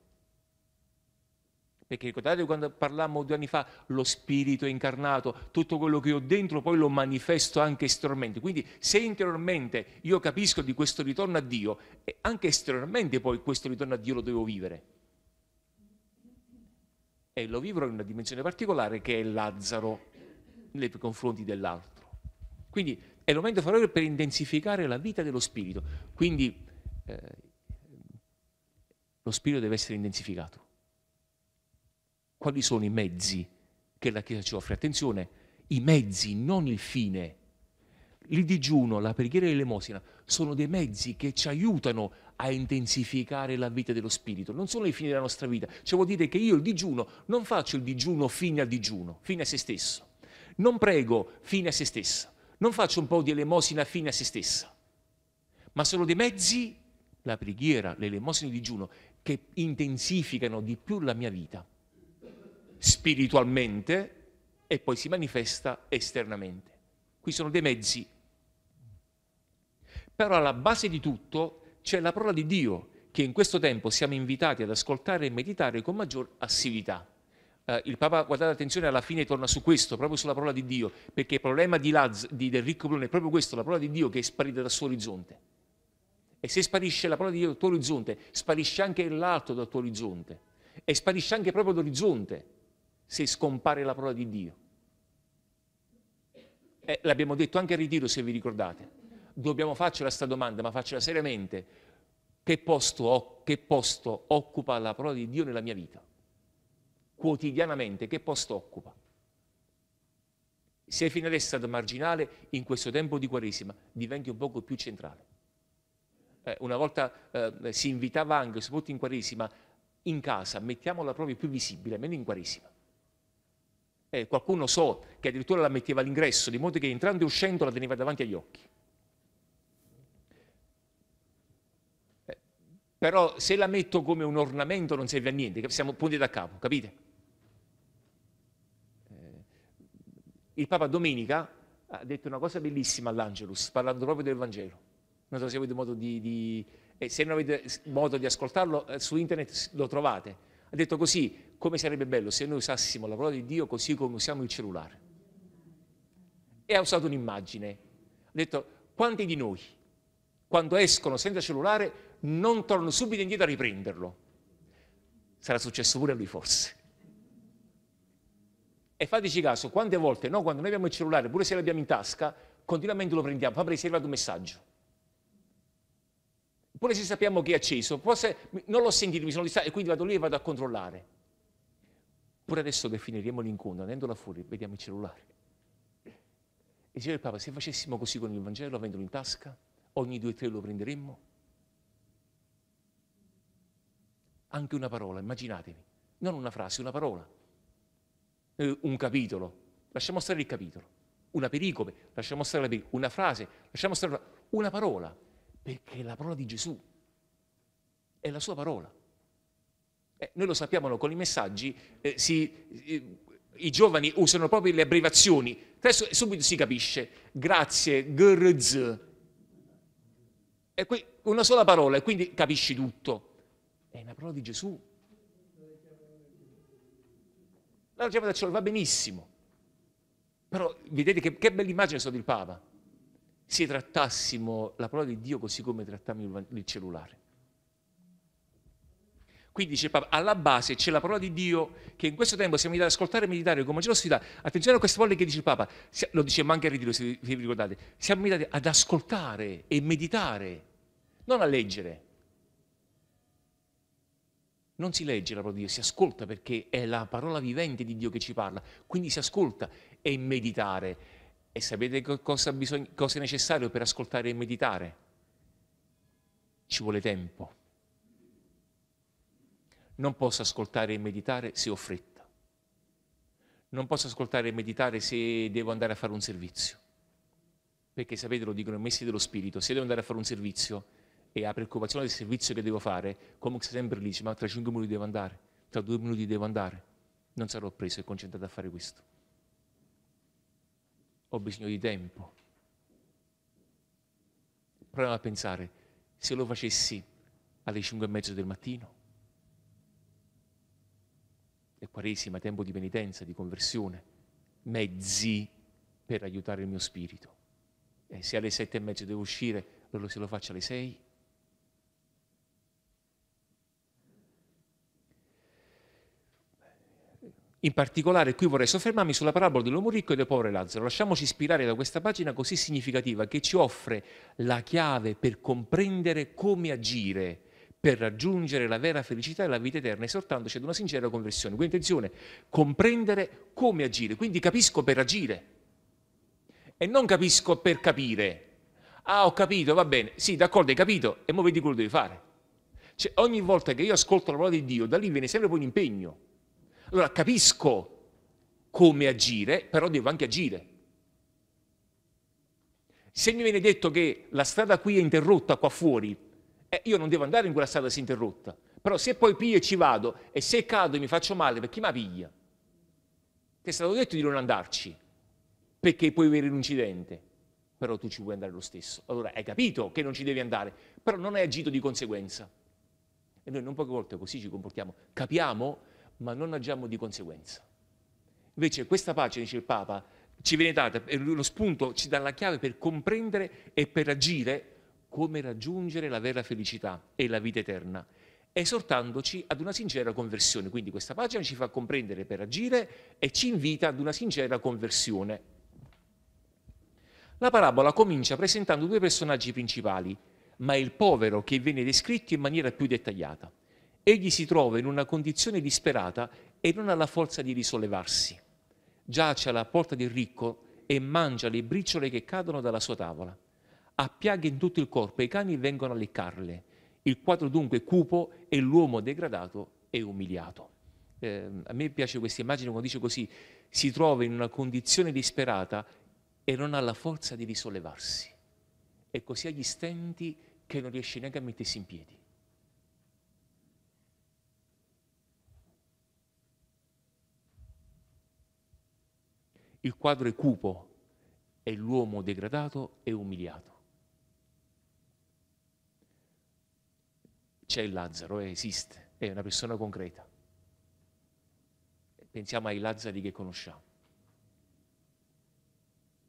Perché ricordate quando parlammo due anni fa, lo spirito incarnato, tutto quello che ho dentro poi lo manifesto anche esteriormente. Quindi se interiormente io capisco di questo ritorno a Dio, eh, anche esteriormente poi questo ritorno a Dio lo devo vivere. E lo vivrò in una dimensione particolare che è Lazzaro nei confronti dell'altro. Quindi è il momento favorevole per intensificare la vita dello spirito. Quindi eh, lo spirito deve essere intensificato quali sono i mezzi che la Chiesa ci offre. Attenzione, i mezzi, non il fine. Il digiuno, la preghiera e l'elemosina sono dei mezzi che ci aiutano a intensificare la vita dello spirito, non sono i fini della nostra vita. Cioè vuol dire che io il digiuno non faccio il digiuno fine al digiuno, fine a se stesso. Non prego fine a se stesso. Non faccio un po' di elemosina fine a se stessa. Ma sono dei mezzi, la preghiera, l'elemosina e il digiuno, che intensificano di più la mia vita spiritualmente e poi si manifesta esternamente. Qui sono dei mezzi. Però alla base di tutto c'è la parola di Dio che in questo tempo siamo invitati ad ascoltare e meditare con maggior assiduità. Eh, il Papa, guardate attenzione, alla fine torna su questo, proprio sulla parola di Dio, perché il problema di Laz, di, del ricco Bruno è proprio questo, la parola di Dio che è sparita dal suo orizzonte. E se sparisce la parola di Dio dal tuo orizzonte, sparisce anche l'altro dal tuo orizzonte e sparisce anche proprio l'orizzonte se scompare la parola di Dio. Eh, l'abbiamo detto anche a ritiro, se vi ricordate. Dobbiamo farcela questa domanda, ma farcela seriamente. Che posto, ho, che posto occupa la parola di Dio nella mia vita? Quotidianamente, che posto occupa? Se fino adesso è stato marginale, in questo tempo di Quaresima diventi un poco più centrale. Eh, una volta eh, si invitava anche, soprattutto in Quaresima, in casa, mettiamola proprio più visibile, meno in Quaresima. Eh, qualcuno so che addirittura la metteva all'ingresso, di modo che entrando e uscendo la teneva davanti agli occhi. Eh, però se la metto come un ornamento non serve a niente, siamo punti da capo, capite? Eh, il Papa domenica ha detto una cosa bellissima all'Angelus, parlando proprio del Vangelo. Non so se avete modo di, di eh, se non avete modo di ascoltarlo, su internet lo trovate ha detto così, come sarebbe bello se noi usassimo la parola di Dio così come usiamo il cellulare. E ha usato un'immagine. Ha detto, quanti di noi, quando escono senza cellulare, non tornano subito indietro a riprenderlo? Sarà successo pure a lui forse. E fateci caso, quante volte, no, quando noi abbiamo il cellulare, pure se l'abbiamo in tasca, continuamente lo prendiamo, fa per riservato un messaggio Oppure se sappiamo che è acceso, forse non l'ho sentito, mi sono distratto e quindi vado lì e vado a controllare. Pure adesso che finiremo l'incontro, andando là fuori, vediamo il cellulare. E diceva il Papa, se facessimo così con il Vangelo, avendolo in tasca, ogni due o tre lo prenderemmo. Anche una parola, immaginatevi, non una frase, una parola, eh, un capitolo, lasciamo stare il capitolo, una pericope, lasciamo stare la pericope, una frase, lasciamo stare una parola perché è la parola di Gesù, è la sua parola. Eh, noi lo sappiamo, no? con i messaggi eh, si, eh, i giovani usano proprio le abbreviazioni. Adesso subito si capisce, grazie, grz. È qui una sola parola e quindi capisci tutto. È una parola di Gesù. La chiamata del cielo va benissimo. Però vedete che, che bella immagine è stata il Papa se trattassimo la parola di Dio così come trattammo il cellulare. Quindi dice Papa, alla base c'è la parola di Dio che in questo tempo siamo invitati ad ascoltare e meditare con maggiore ostilità. Attenzione a queste parole che dice il Papa, lo dice anche a ritiro se vi ricordate, siamo invitati ad ascoltare e meditare, non a leggere. Non si legge la parola di Dio, si ascolta perché è la parola vivente di Dio che ci parla, quindi si ascolta e meditare e sapete cosa, bisogna, cosa è necessario per ascoltare e meditare? Ci vuole tempo. Non posso ascoltare e meditare se ho fretta. Non posso ascoltare e meditare se devo andare a fare un servizio. Perché sapete, lo dicono i messi dello spirito, se devo andare a fare un servizio e la preoccupazione del servizio che devo fare, comunque sempre lì dice, ma tra cinque minuti devo andare, tra due minuti devo andare. Non sarò preso e concentrato a fare questo ho bisogno di tempo. Proviamo a pensare, se lo facessi alle 5 e mezzo del mattino, è quaresima, tempo di penitenza, di conversione, mezzi per aiutare il mio spirito. E eh, se alle sette e mezzo devo uscire, allora se lo faccio alle sei, In particolare qui vorrei soffermarmi sulla parabola dell'uomo ricco e del povero Lazzaro. Lasciamoci ispirare da questa pagina così significativa che ci offre la chiave per comprendere come agire per raggiungere la vera felicità e la vita eterna, esortandoci ad una sincera conversione. Quindi attenzione, comprendere come agire, quindi capisco per agire e non capisco per capire. Ah, ho capito, va bene, sì, d'accordo, hai capito, e ora vedi quello che devi fare. Cioè, ogni volta che io ascolto la parola di Dio, da lì viene sempre poi un impegno allora capisco come agire, però devo anche agire. Se mi viene detto che la strada qui è interrotta qua fuori, eh, io non devo andare in quella strada se è interrotta. Però se poi piglio e ci vado, e se cado e mi faccio male, perché mi piglia? Ti è stato detto di non andarci, perché puoi avere un incidente, però tu ci puoi andare lo stesso. Allora hai capito che non ci devi andare, però non hai agito di conseguenza. E noi non poche volte così ci comportiamo. Capiamo ma non agiamo di conseguenza. Invece questa pace, dice il Papa, ci viene data, è uno spunto, ci dà la chiave per comprendere e per agire come raggiungere la vera felicità e la vita eterna, esortandoci ad una sincera conversione. Quindi questa pagina ci fa comprendere per agire e ci invita ad una sincera conversione. La parabola comincia presentando due personaggi principali, ma è il povero che viene descritto in maniera più dettagliata egli si trova in una condizione disperata e non ha la forza di risollevarsi. Giace alla porta del ricco e mangia le briciole che cadono dalla sua tavola. Ha piaghe in tutto il corpo e i cani vengono a leccarle. Il quadro dunque è cupo e l'uomo degradato e umiliato. Eh, a me piace questa immagine quando dice così, si trova in una condizione disperata e non ha la forza di risollevarsi. E così agli stenti che non riesce neanche a mettersi in piedi. Il quadro è cupo, è l'uomo degradato e umiliato. C'è Lazzaro, eh, esiste, è una persona concreta. Pensiamo ai Lazzari che conosciamo,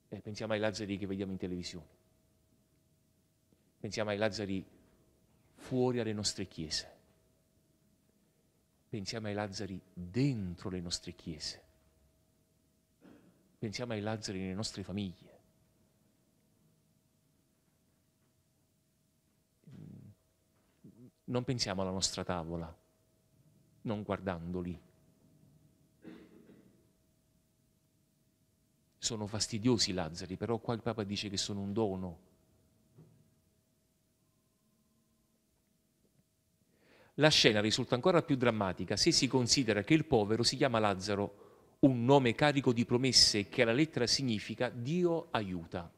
eh, pensiamo ai Lazzari che vediamo in televisione, pensiamo ai Lazzari fuori alle nostre chiese, pensiamo ai Lazzari dentro le nostre chiese pensiamo ai Lazzari nelle nostre famiglie. Non pensiamo alla nostra tavola, non guardandoli. Sono fastidiosi i Lazzari, però qua il Papa dice che sono un dono. La scena risulta ancora più drammatica se si considera che il povero si chiama Lazzaro un nome carico di promesse che alla lettera significa Dio aiuta.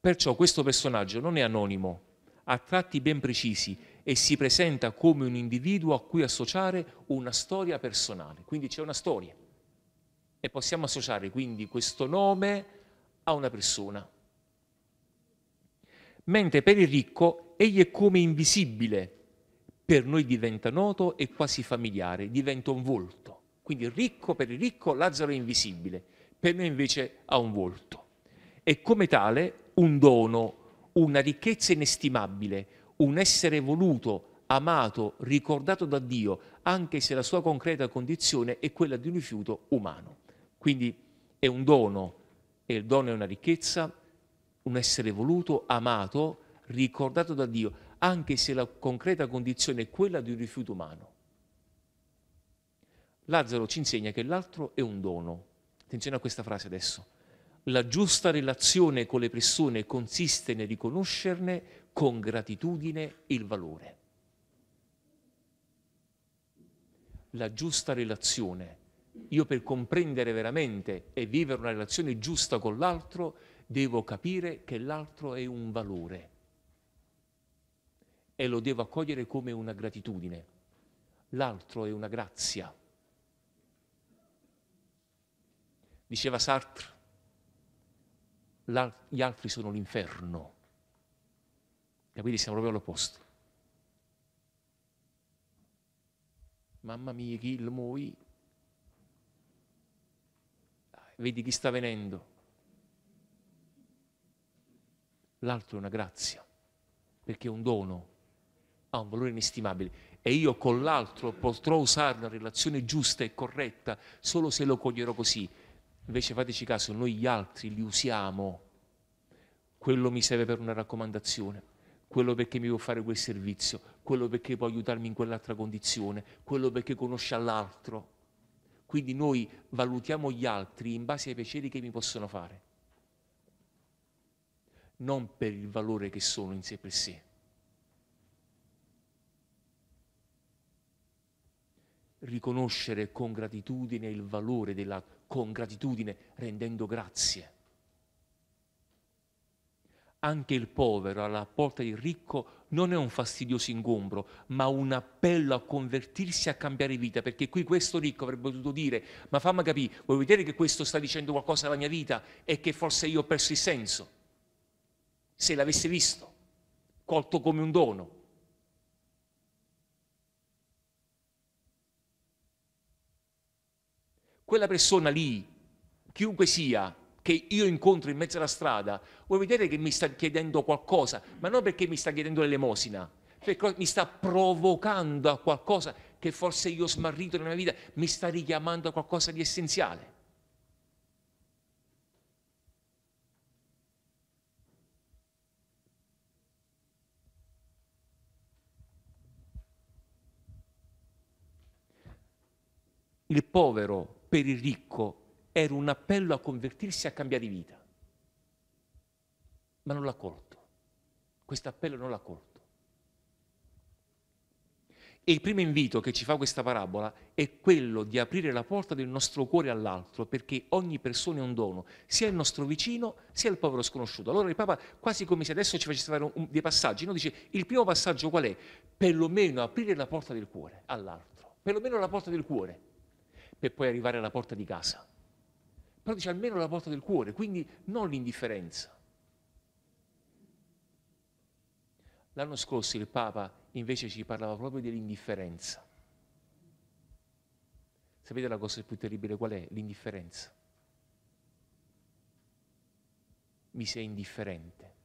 Perciò questo personaggio non è anonimo, ha tratti ben precisi e si presenta come un individuo a cui associare una storia personale. Quindi c'è una storia e possiamo associare quindi questo nome a una persona. Mentre per il ricco egli è come invisibile, per noi diventa noto e quasi familiare, diventa un volto quindi ricco per il ricco, Lazzaro è invisibile, per noi invece ha un volto. E come tale un dono, una ricchezza inestimabile, un essere voluto, amato, ricordato da Dio, anche se la sua concreta condizione è quella di un rifiuto umano. Quindi è un dono, e il dono è una ricchezza, un essere voluto, amato, ricordato da Dio, anche se la concreta condizione è quella di un rifiuto umano. Lazzaro ci insegna che l'altro è un dono. Attenzione a questa frase adesso. La giusta relazione con le persone consiste nel riconoscerne con gratitudine il valore. La giusta relazione. Io per comprendere veramente e vivere una relazione giusta con l'altro devo capire che l'altro è un valore e lo devo accogliere come una gratitudine. L'altro è una grazia. Diceva Sartre, gli altri sono l'inferno. E quindi siamo proprio all'opposto. Mamma mia, chi il muoio? Ah, vedi chi sta venendo. L'altro è una grazia, perché è un dono, ha un valore inestimabile e io con l'altro potrò usare una relazione giusta e corretta solo se lo coglierò così Invece fateci caso, noi gli altri li usiamo. Quello mi serve per una raccomandazione, quello perché mi può fare quel servizio, quello perché può aiutarmi in quell'altra condizione, quello perché conosce all'altro. Quindi noi valutiamo gli altri in base ai piaceri che mi possono fare, non per il valore che sono in sé per sé. riconoscere con gratitudine il valore dell'altro con gratitudine, rendendo grazie. Anche il povero alla porta del ricco non è un fastidioso ingombro, ma un appello a convertirsi, a cambiare vita, perché qui questo ricco avrebbe potuto dire, ma fammi capire, vuoi vedere che questo sta dicendo qualcosa alla mia vita e che forse io ho perso il senso? Se l'avessi visto, colto come un dono. quella persona lì, chiunque sia, che io incontro in mezzo alla strada, vuoi vedere che mi sta chiedendo qualcosa, ma non perché mi sta chiedendo l'elemosina, perché mi sta provocando a qualcosa che forse io ho smarrito nella mia vita, mi sta richiamando a qualcosa di essenziale. Il povero per il ricco era un appello a convertirsi e a cambiare vita. Ma non l'ha colto. Questo appello non l'ha colto. E il primo invito che ci fa questa parabola è quello di aprire la porta del nostro cuore all'altro, perché ogni persona è un dono, sia il nostro vicino, sia il povero sconosciuto. Allora il Papa, quasi come se adesso ci facesse fare un, dei passaggi, no? dice il primo passaggio qual è? Perlomeno aprire la porta del cuore all'altro, perlomeno la porta del cuore per poi arrivare alla porta di casa. Però dice almeno la porta del cuore, quindi non l'indifferenza. L'anno scorso il Papa invece ci parlava proprio dell'indifferenza. Sapete la cosa più terribile qual è? L'indifferenza. Mi sei indifferente.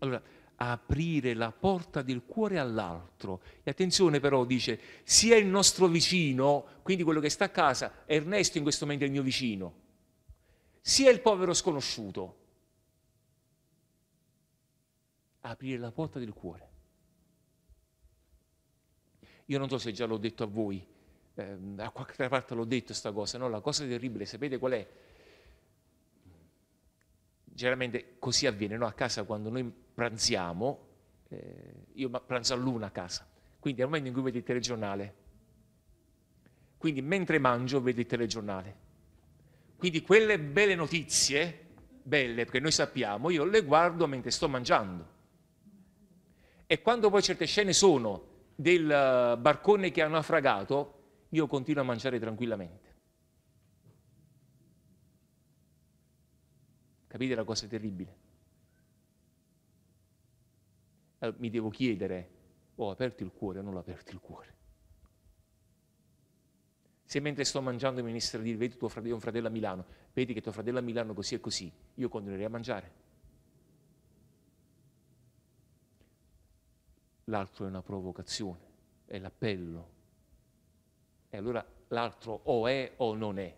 Allora, aprire la porta del cuore all'altro. E attenzione però, dice, sia il nostro vicino, quindi quello che sta a casa, Ernesto in questo momento è il mio vicino, sia il povero sconosciuto. Aprire la porta del cuore. Io non so se già l'ho detto a voi, eh, a qualche parte l'ho detto questa cosa, no? La cosa terribile, sapete qual è? Generalmente così avviene, no? A casa quando noi pranziamo, eh, io pranzo all'una a casa, quindi è il momento in cui vedo il telegiornale. Quindi mentre mangio vedo il telegiornale. Quindi quelle belle notizie, belle perché noi sappiamo, io le guardo mentre sto mangiando. E quando poi certe scene sono del eh, barcone che ha naufragato, io continuo a mangiare tranquillamente. Capite la cosa terribile? Eh, mi devo chiedere, ho oh, aperto il cuore o non ho aperto il cuore? Se mentre sto mangiando mi venisse a dire, vedi tuo fratello, un fratello a Milano, vedi che tuo fratello a Milano così e così, io continuerei a mangiare. L'altro è una provocazione, è l'appello. E allora l'altro o è o non è.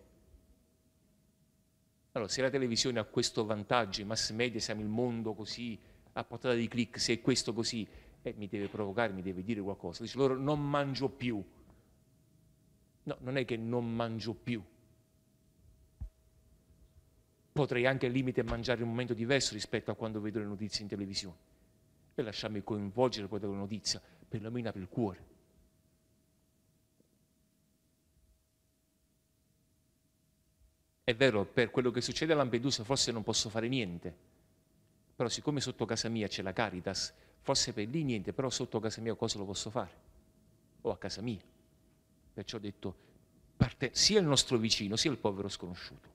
Allora, se la televisione ha questo vantaggio, i mass media siamo il mondo così a portata di clic, se è questo così, eh, mi deve provocare, mi deve dire qualcosa. Dice loro non mangio più. No, non è che non mangio più. Potrei anche al limite mangiare in un momento diverso rispetto a quando vedo le notizie in televisione e lasciarmi coinvolgere poi dalla notizia, perlomeno per il cuore. È vero, per quello che succede a Lampedusa forse non posso fare niente, però siccome sotto casa mia c'è la Caritas, forse per lì niente, però sotto casa mia cosa lo posso fare? O a casa mia. Perciò ho detto, parte, sia il nostro vicino, sia il povero sconosciuto.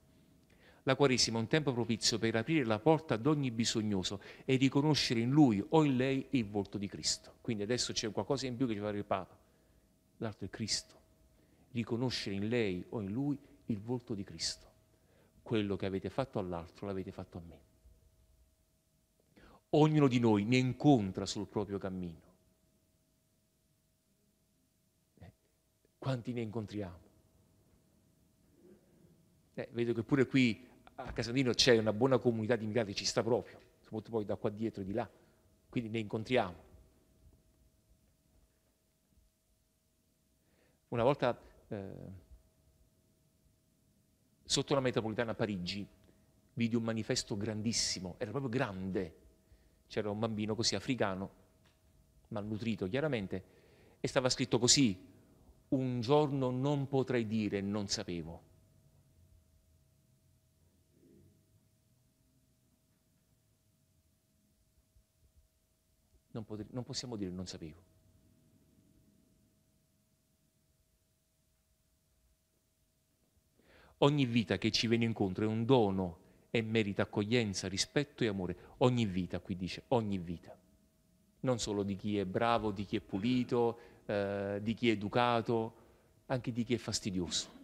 La Quaresima è un tempo propizio per aprire la porta ad ogni bisognoso e riconoscere in lui o in lei il volto di Cristo. Quindi adesso c'è qualcosa in più che ci fa il Papa, l'altro è Cristo. Riconoscere in lei o in lui il volto di Cristo. Quello che avete fatto all'altro l'avete fatto a me ognuno di noi ne incontra sul proprio cammino. Eh, quanti ne incontriamo? Eh, vedo che pure qui a Casandino c'è una buona comunità di immigrati, ci sta proprio, soprattutto poi da qua dietro e di là, quindi ne incontriamo. Una volta eh, sotto la metropolitana a Parigi vidi un manifesto grandissimo, era proprio grande, c'era un bambino così africano, malnutrito chiaramente, e stava scritto così, un giorno non potrei dire non sapevo. Non, potre- non possiamo dire non sapevo. Ogni vita che ci viene incontro è un dono e merita accoglienza, rispetto e amore. Ogni vita, qui dice, ogni vita. Non solo di chi è bravo, di chi è pulito, eh, di chi è educato, anche di chi è fastidioso.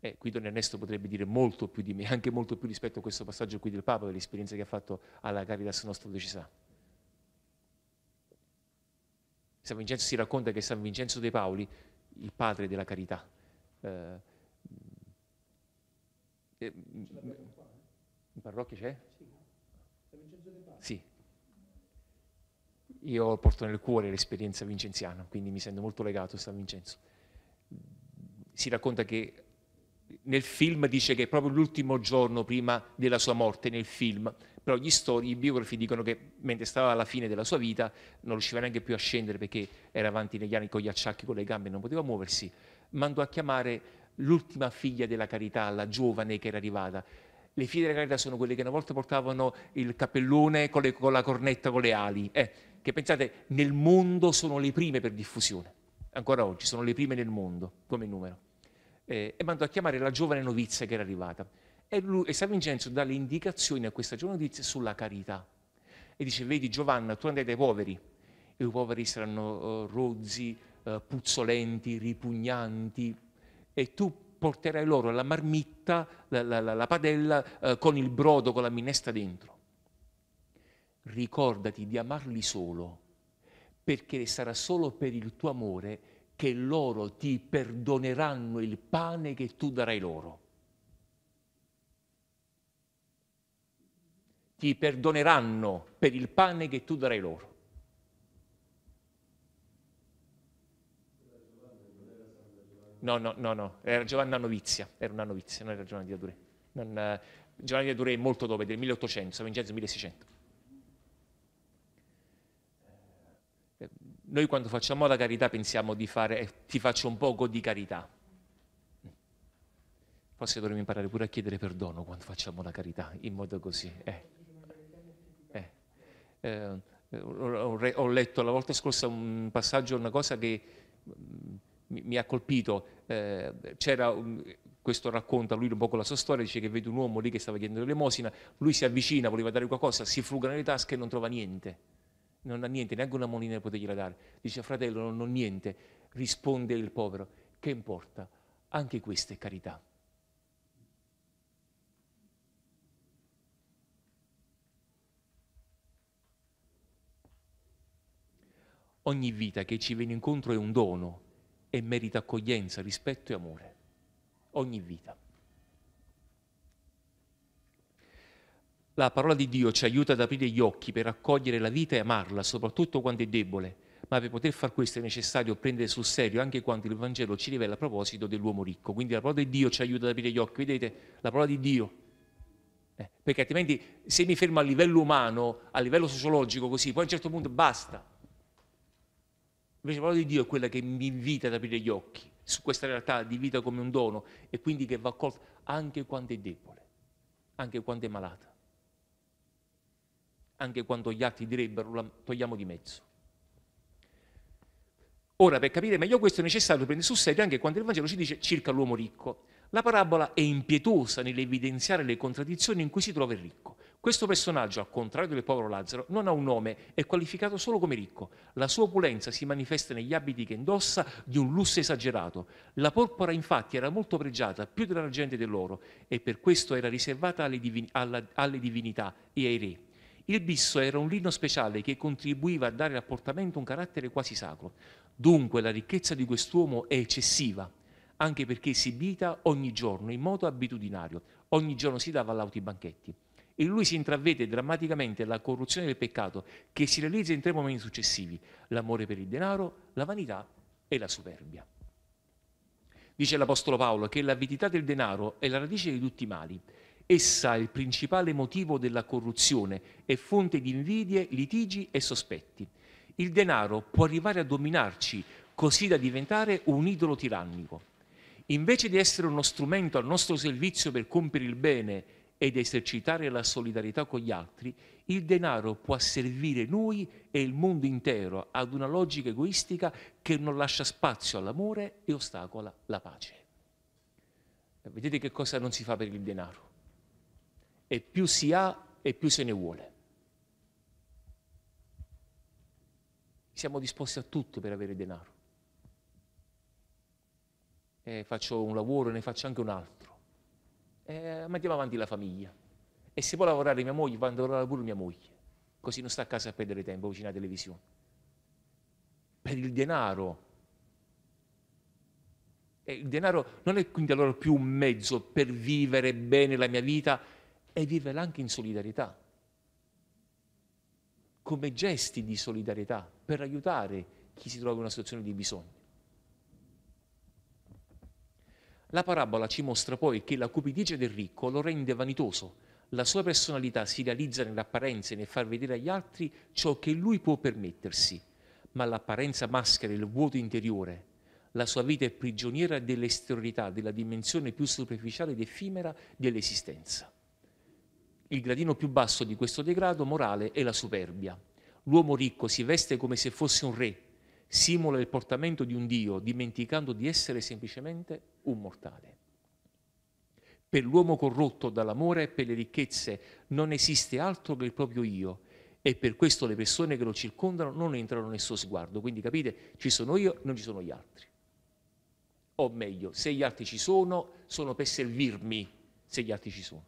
Eh, qui Don Ernesto potrebbe dire molto più di me, anche molto più rispetto a questo passaggio qui del Papa, dell'esperienza che ha fatto alla Caritas Nostro Decisà. San Vincenzo si racconta che San Vincenzo De Paoli, il padre della carità, eh, eh, qua, eh? In parrocchia c'è? Sì, sì. Io porto nel cuore l'esperienza vincenziana, quindi mi sento molto legato a San Vincenzo. Si racconta che nel film dice che è proprio l'ultimo giorno prima della sua morte nel film, però gli storici, i biografi dicono che mentre stava alla fine della sua vita non riusciva neanche più a scendere perché era avanti negli anni con gli acciacchi con le gambe e non poteva muoversi, mandò a chiamare l'ultima figlia della carità, la giovane che era arrivata. Le figlie della carità sono quelle che una volta portavano il cappellone con, le, con la cornetta con le ali, eh, che pensate nel mondo sono le prime per diffusione, ancora oggi sono le prime nel mondo come numero. Eh, e mandò a chiamare la giovane novizia che era arrivata. E, lui, e San Vincenzo dà le indicazioni a questa giovane novizia sulla carità. E dice, vedi Giovanna, tu andrai dai poveri, e i poveri saranno uh, rozzi, uh, puzzolenti, ripugnanti, e tu porterai loro la marmitta, la, la, la padella eh, con il brodo, con la minestra dentro. Ricordati di amarli solo, perché sarà solo per il tuo amore che loro ti perdoneranno il pane che tu darai loro. Ti perdoneranno per il pane che tu darai loro. No, no, no, no, era Giovanna Novizia, era una novizia, non era Giovanna di Adure. Non, uh, Giovanna di Adure è molto dopo, del 1800, Vincenzo 1600. Noi quando facciamo la carità pensiamo di fare, eh, ti faccio un poco di carità. Forse dovremmo imparare pure a chiedere perdono quando facciamo la carità, in modo così. Eh. Eh. Eh, ho letto la volta scorsa un passaggio, una cosa che mm, mi, ha colpito, eh, c'era un, questo racconta lui un po' con la sua storia, dice che vede un uomo lì che stava chiedendo l'elemosina, lui si avvicina, voleva dare qualcosa, si fruga nelle tasche e non trova niente, non ha niente, neanche una molina per potergliela dare. Dice fratello non ho niente, risponde il povero, che importa, anche questa è carità. Ogni vita che ci viene incontro è un dono, e merita accoglienza, rispetto e amore. Ogni vita. La parola di Dio ci aiuta ad aprire gli occhi per accogliere la vita e amarla, soprattutto quando è debole, ma per poter far questo è necessario prendere sul serio anche quanto il Vangelo ci rivela a proposito dell'uomo ricco. Quindi la parola di Dio ci aiuta ad aprire gli occhi, vedete, la parola di Dio. Eh, perché altrimenti se mi fermo a livello umano, a livello sociologico, così, poi a un certo punto basta. Invece la parola di Dio è quella che mi invita ad aprire gli occhi su questa realtà di vita come un dono e quindi che va accolta anche quando è debole, anche quando è malata, anche quando gli altri direbbero la togliamo di mezzo. Ora, per capire meglio questo è necessario prendere sul serio anche quando il Vangelo ci dice circa l'uomo ricco. La parabola è impietosa nell'evidenziare le contraddizioni in cui si trova il ricco. Questo personaggio, al contrario del povero Lazzaro, non ha un nome, è qualificato solo come ricco. La sua opulenza si manifesta negli abiti che indossa di un lusso esagerato. La porpora infatti era molto pregiata, più dell'argento e dell'oro, e per questo era riservata alle, divin- alla- alle divinità e ai re. Il bisso era un lino speciale che contribuiva a dare all'apportamento un carattere quasi sacro. Dunque la ricchezza di quest'uomo è eccessiva, anche perché esibita ogni giorno in modo abitudinario. Ogni giorno si dava lauti banchetti e lui si intravede drammaticamente la corruzione del peccato che si realizza in tre momenti successivi, l'amore per il denaro, la vanità e la superbia. Dice l'Apostolo Paolo che l'avidità del denaro è la radice di tutti i mali. Essa è il principale motivo della corruzione e fonte di invidie, litigi e sospetti. Il denaro può arrivare a dominarci così da diventare un idolo tirannico. Invece di essere uno strumento al nostro servizio per compiere il bene ed esercitare la solidarietà con gli altri, il denaro può servire noi e il mondo intero ad una logica egoistica che non lascia spazio all'amore e ostacola la pace. Vedete che cosa non si fa per il denaro. E più si ha e più se ne vuole. Siamo disposti a tutto per avere denaro. E eh, faccio un lavoro ne faccio anche un altro eh, mandiamo avanti la famiglia. E se può lavorare mia moglie, va a lavorare pure mia moglie, così non sta a casa a perdere tempo vicino alla televisione. Per il denaro. E il denaro non è quindi allora più un mezzo per vivere bene la mia vita e viverla anche in solidarietà, come gesti di solidarietà per aiutare chi si trova in una situazione di bisogno. La parabola ci mostra poi che la cupidigia del ricco lo rende vanitoso. La sua personalità si realizza nell'apparenza e nel far vedere agli altri ciò che lui può permettersi, ma l'apparenza maschera il vuoto interiore. La sua vita è prigioniera dell'esteriorità, della dimensione più superficiale ed effimera dell'esistenza. Il gradino più basso di questo degrado morale è la superbia. L'uomo ricco si veste come se fosse un re, simula il portamento di un Dio dimenticando di essere semplicemente un mortale. Per l'uomo corrotto dall'amore e per le ricchezze non esiste altro che il proprio io e per questo le persone che lo circondano non entrano nel suo sguardo. Quindi capite, ci sono io, non ci sono gli altri. O meglio, se gli altri ci sono, sono per servirmi, se gli altri ci sono.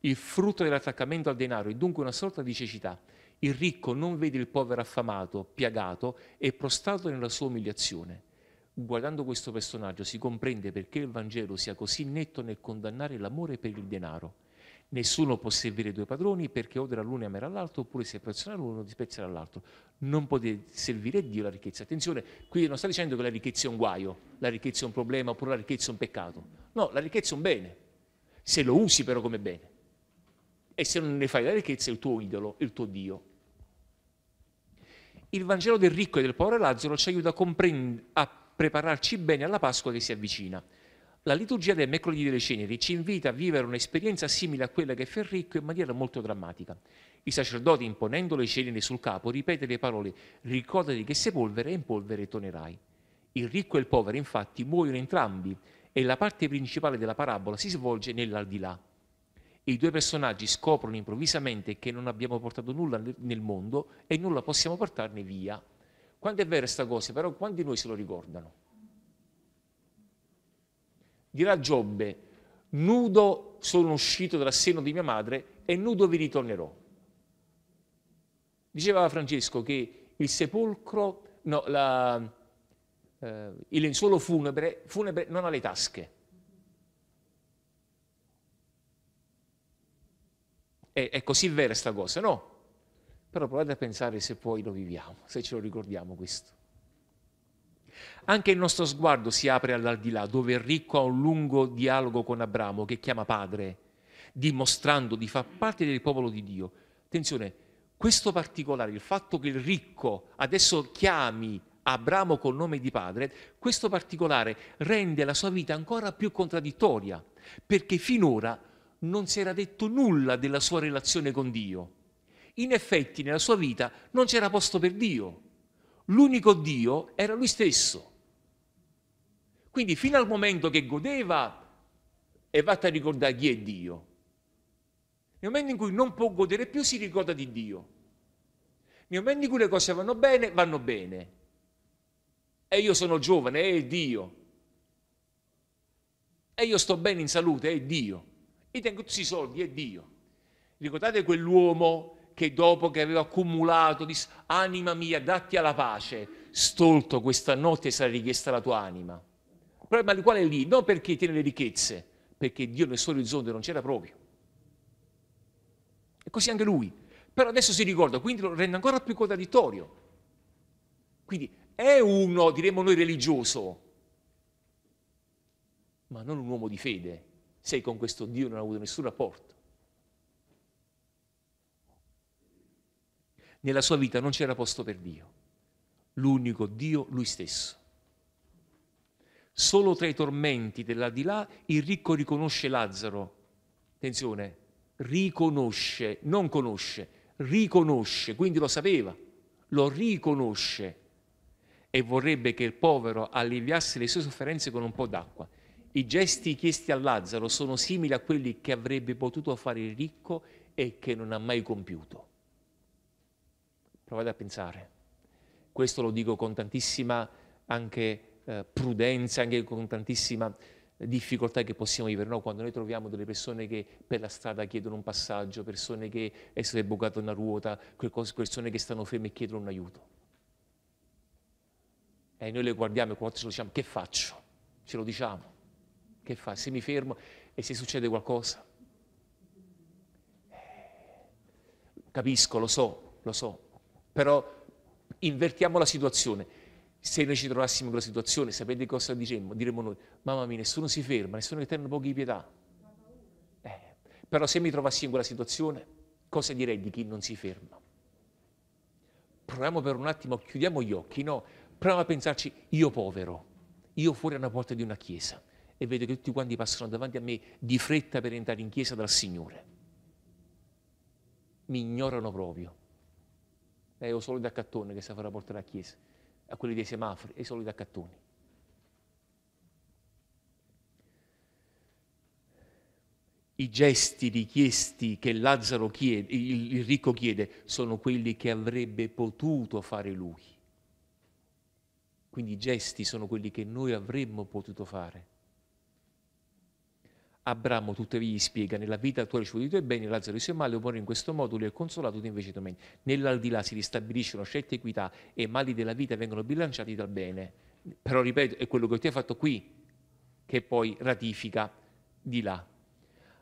Il frutto dell'attaccamento al denaro è dunque una sorta di cecità il ricco non vede il povero affamato, piagato e prostrato nella sua umiliazione. Guardando questo personaggio si comprende perché il Vangelo sia così netto nel condannare l'amore per il denaro. Nessuno può servire due padroni perché odera l'uno e amerà l'altro, oppure se apprezzerà l'uno disprezzerà l'altro. Non potete servire Dio la ricchezza. Attenzione, qui non sta dicendo che la ricchezza è un guaio, la ricchezza è un problema, oppure la ricchezza è un peccato. No, la ricchezza è un bene, se lo usi però come bene e se non ne fai la ricchezza è il tuo idolo, il tuo Dio. Il Vangelo del ricco e del povero Lazzaro ci aiuta a, comprend- a prepararci bene alla Pasqua che si avvicina. La liturgia del mercoledì delle ceneri ci invita a vivere un'esperienza simile a quella che fa il ricco in maniera molto drammatica. I sacerdoti, imponendo le ceneri sul capo, ripete le parole ricordati che sei polvere e in polvere tornerai. Il ricco e il povero, infatti, muoiono entrambi e la parte principale della parabola si svolge nell'aldilà e i due personaggi scoprono improvvisamente che non abbiamo portato nulla nel mondo e nulla possiamo portarne via. Quanto è vera questa cosa, però quanti di noi se lo ricordano? Dirà Giobbe, nudo sono uscito dal seno di mia madre e nudo vi ritornerò. Diceva Francesco che il sepolcro, no, la, eh, il lenzuolo funebre, funebre non ha le tasche è, è così vera questa cosa, no? Però provate a pensare se poi lo viviamo, se ce lo ricordiamo questo. Anche il nostro sguardo si apre all'aldilà, dove il ricco ha un lungo dialogo con Abramo che chiama padre, dimostrando di far parte del popolo di Dio. Attenzione, questo particolare, il fatto che il ricco adesso chiami Abramo col nome di padre, questo particolare rende la sua vita ancora più contraddittoria, perché finora non si era detto nulla della sua relazione con Dio. In effetti nella sua vita non c'era posto per Dio. L'unico Dio era lui stesso. Quindi fino al momento che godeva, è vatta a ricordare chi è Dio. Nel momento in cui non può godere più si ricorda di Dio. Nel momento in cui le cose vanno bene, vanno bene. E io sono giovane, è Dio. E io sto bene in salute, è Dio. Io tengo tutti i soldi, è Dio. Ricordate quell'uomo che dopo che aveva accumulato disse anima mia datti alla pace, stolto questa notte sarà richiesta la tua anima. Il problema di quale è lì? Non perché tiene le ricchezze, perché Dio nel suo orizzonte non c'era proprio. E così anche lui. Però adesso si ricorda, quindi lo rende ancora più contraddittorio. Quindi è uno, diremmo noi, religioso, ma non un uomo di fede, sei con questo Dio non ha avuto nessun rapporto. Nella sua vita non c'era posto per Dio, l'unico Dio lui stesso. Solo tra i tormenti dell'aldilà il ricco riconosce Lazzaro. Attenzione, riconosce, non conosce, riconosce, quindi lo sapeva, lo riconosce e vorrebbe che il povero alleviasse le sue sofferenze con un po' d'acqua. I gesti chiesti a Lazzaro sono simili a quelli che avrebbe potuto fare il ricco e che non ha mai compiuto. Provate a pensare. Questo lo dico con tantissima anche eh, prudenza, anche con tantissima eh, difficoltà che possiamo vivere, no? quando noi troviamo delle persone che per la strada chiedono un passaggio, persone che è stata bucata una ruota, persone che stanno ferme e chiedono un aiuto. E noi le guardiamo e quando ce lo diciamo, che faccio? Ce lo diciamo. Che fai? Se mi fermo e se succede qualcosa? Eh, capisco, lo so, lo so, però invertiamo la situazione. Se noi ci trovassimo in quella situazione, sapete cosa diremmo? Diremmo noi, mamma mia, nessuno si ferma, nessuno che tenne pochi di pietà. Eh, però se mi trovassi in quella situazione, cosa direi di chi non si ferma? Proviamo per un attimo, chiudiamo gli occhi, no? Proviamo a pensarci, io povero, io fuori alla porta di una chiesa, e vedo che tutti quanti passano davanti a me di fretta per entrare in chiesa dal Signore. Mi ignorano proprio. E eh, ho solo i daccattoni che si farà portare a chiesa, a quelli dei semafori, e solo i daccattoni. I gesti richiesti che Lazzaro chiede, il ricco chiede, sono quelli che avrebbe potuto fare lui. Quindi i gesti sono quelli che noi avremmo potuto fare. Abramo tuttavia gli spiega, nella vita tu hai ricevuto i tuoi beni, Lazzaro i suoi mali, o muore in questo modo, lui è consolato, tu invece i tuoi Nell'aldilà si ristabiliscono scelte e equità e i mali della vita vengono bilanciati dal bene. Però ripeto, è quello che ti hai fatto qui che poi ratifica di là.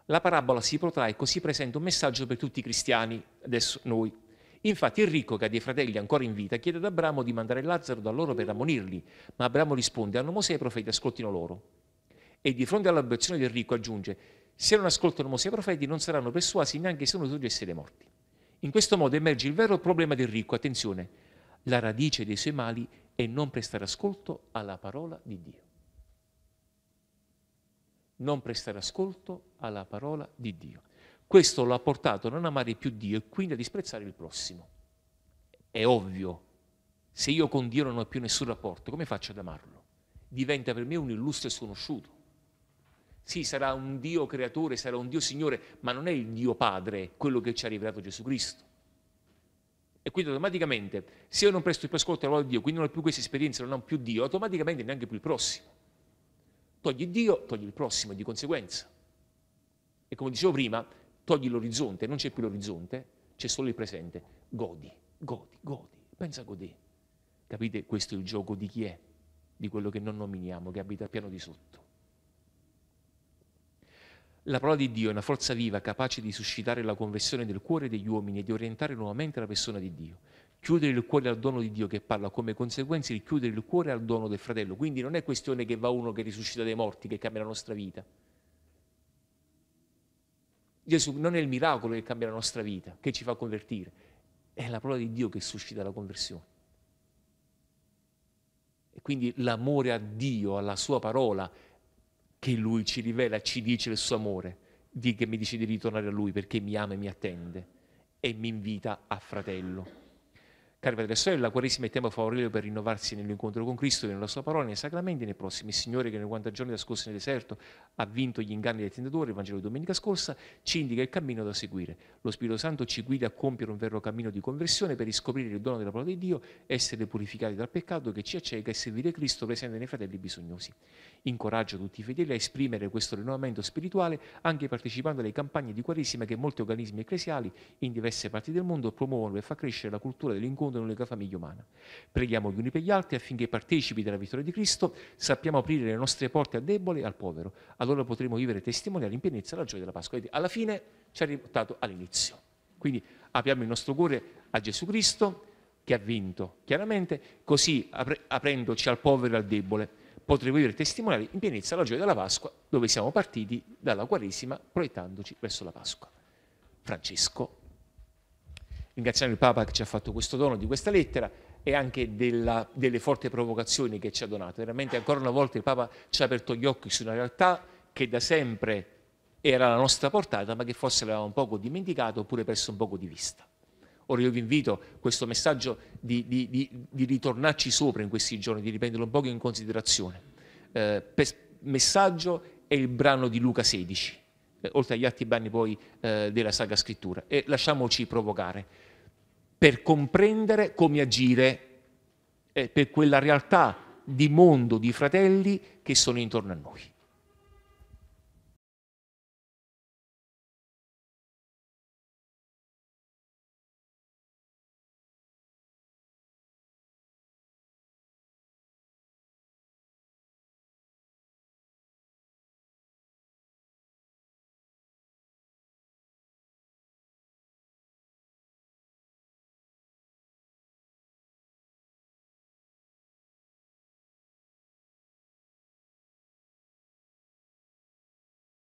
La parabola si protrae e così presenta un messaggio per tutti i cristiani, adesso noi. Infatti il ricco che ha dei fratelli ancora in vita chiede ad Abramo di mandare Lazzaro da loro per ammonirli, ma Abramo risponde, hanno Mosè e i profeti, ascoltino loro. E di fronte all'obiezione del ricco aggiunge, se non ascoltano Mosè i profeti non saranno persuasi neanche se uno sorgesse dai morti. In questo modo emerge il vero problema del ricco, attenzione, la radice dei suoi mali è non prestare ascolto alla parola di Dio. Non prestare ascolto alla parola di Dio. Questo lo ha portato a non amare più Dio e quindi a disprezzare il prossimo. È ovvio, se io con Dio non ho più nessun rapporto, come faccio ad amarlo? Diventa per me un illustre sconosciuto. Sì, sarà un Dio creatore, sarà un Dio Signore, ma non è il Dio Padre quello che ci ha rivelato Gesù Cristo. E quindi automaticamente, se io non presto il pascolto alla parola di Dio, quindi non ho più questa esperienza, non ho più Dio, automaticamente neanche più il prossimo. Togli Dio, togli il prossimo di conseguenza. E come dicevo prima, togli l'orizzonte, non c'è più l'orizzonte, c'è solo il presente. Godi, godi, godi, pensa a godere. Capite? Questo è il gioco di chi è, di quello che non nominiamo, che abita al piano di sotto. La parola di Dio è una forza viva capace di suscitare la conversione del cuore degli uomini e di orientare nuovamente la persona di Dio. Chiudere il cuore al dono di Dio che parla come conseguenza di chiudere il cuore al dono del fratello. Quindi non è questione che va uno che risuscita dai morti, che cambia la nostra vita. Gesù non è il miracolo che cambia la nostra vita, che ci fa convertire, è la parola di Dio che suscita la conversione. E quindi l'amore a Dio, alla sua parola, che Lui ci rivela, ci dice il suo amore, di che mi dice di ritornare a Lui perché mi ama e mi attende e mi invita a fratello. Cari delle sorelle, la Quaresima è tempo favorevole per rinnovarsi nell'incontro con Cristo, nella sua parola, nei sacramenti, nei prossimi. Il Signore che nei 40 giorni trascorsi nel deserto ha vinto gli inganni dei tentatori, il Vangelo di domenica scorsa, ci indica il cammino da seguire. Lo Spirito Santo ci guida a compiere un vero cammino di conversione per riscoprire il dono della parola di Dio, essere purificati dal peccato che ci acceca e servire Cristo presente nei fratelli bisognosi. Incoraggio tutti i fedeli a esprimere questo rinnovamento spirituale anche partecipando alle campagne di Quaresima che molti organismi ecclesiali in diverse parti del mondo promuovono e fa crescere la cultura dell'incontro dell'unica famiglia umana. Preghiamo gli uni per gli altri affinché partecipi della vittoria di Cristo, sappiamo aprire le nostre porte al debole e al povero, allora potremo vivere testimoniali in pienezza la gioia della Pasqua. Quindi alla fine ci ha riportato all'inizio. Quindi apriamo il nostro cuore a Gesù Cristo che ha vinto, chiaramente, così apre- aprendoci al povero e al debole potremo vivere testimoniali in pienezza la gioia della Pasqua, dove siamo partiti dalla Quaresima proiettandoci verso la Pasqua. Francesco Ringraziamo il Papa che ci ha fatto questo dono di questa lettera e anche della, delle forti provocazioni che ci ha donato. Veramente ancora una volta il Papa ci ha aperto gli occhi su una realtà che da sempre era la nostra portata, ma che forse l'avevamo un poco dimenticato oppure perso un poco di vista. Ora io vi invito questo messaggio di, di, di, di ritornarci sopra in questi giorni, di riprenderlo un po' in considerazione. Eh, per, messaggio è il brano di Luca 16, eh, oltre agli altri brani poi eh, della Saga Scrittura, e lasciamoci provocare per comprendere come agire eh, per quella realtà di mondo, di fratelli che sono intorno a noi.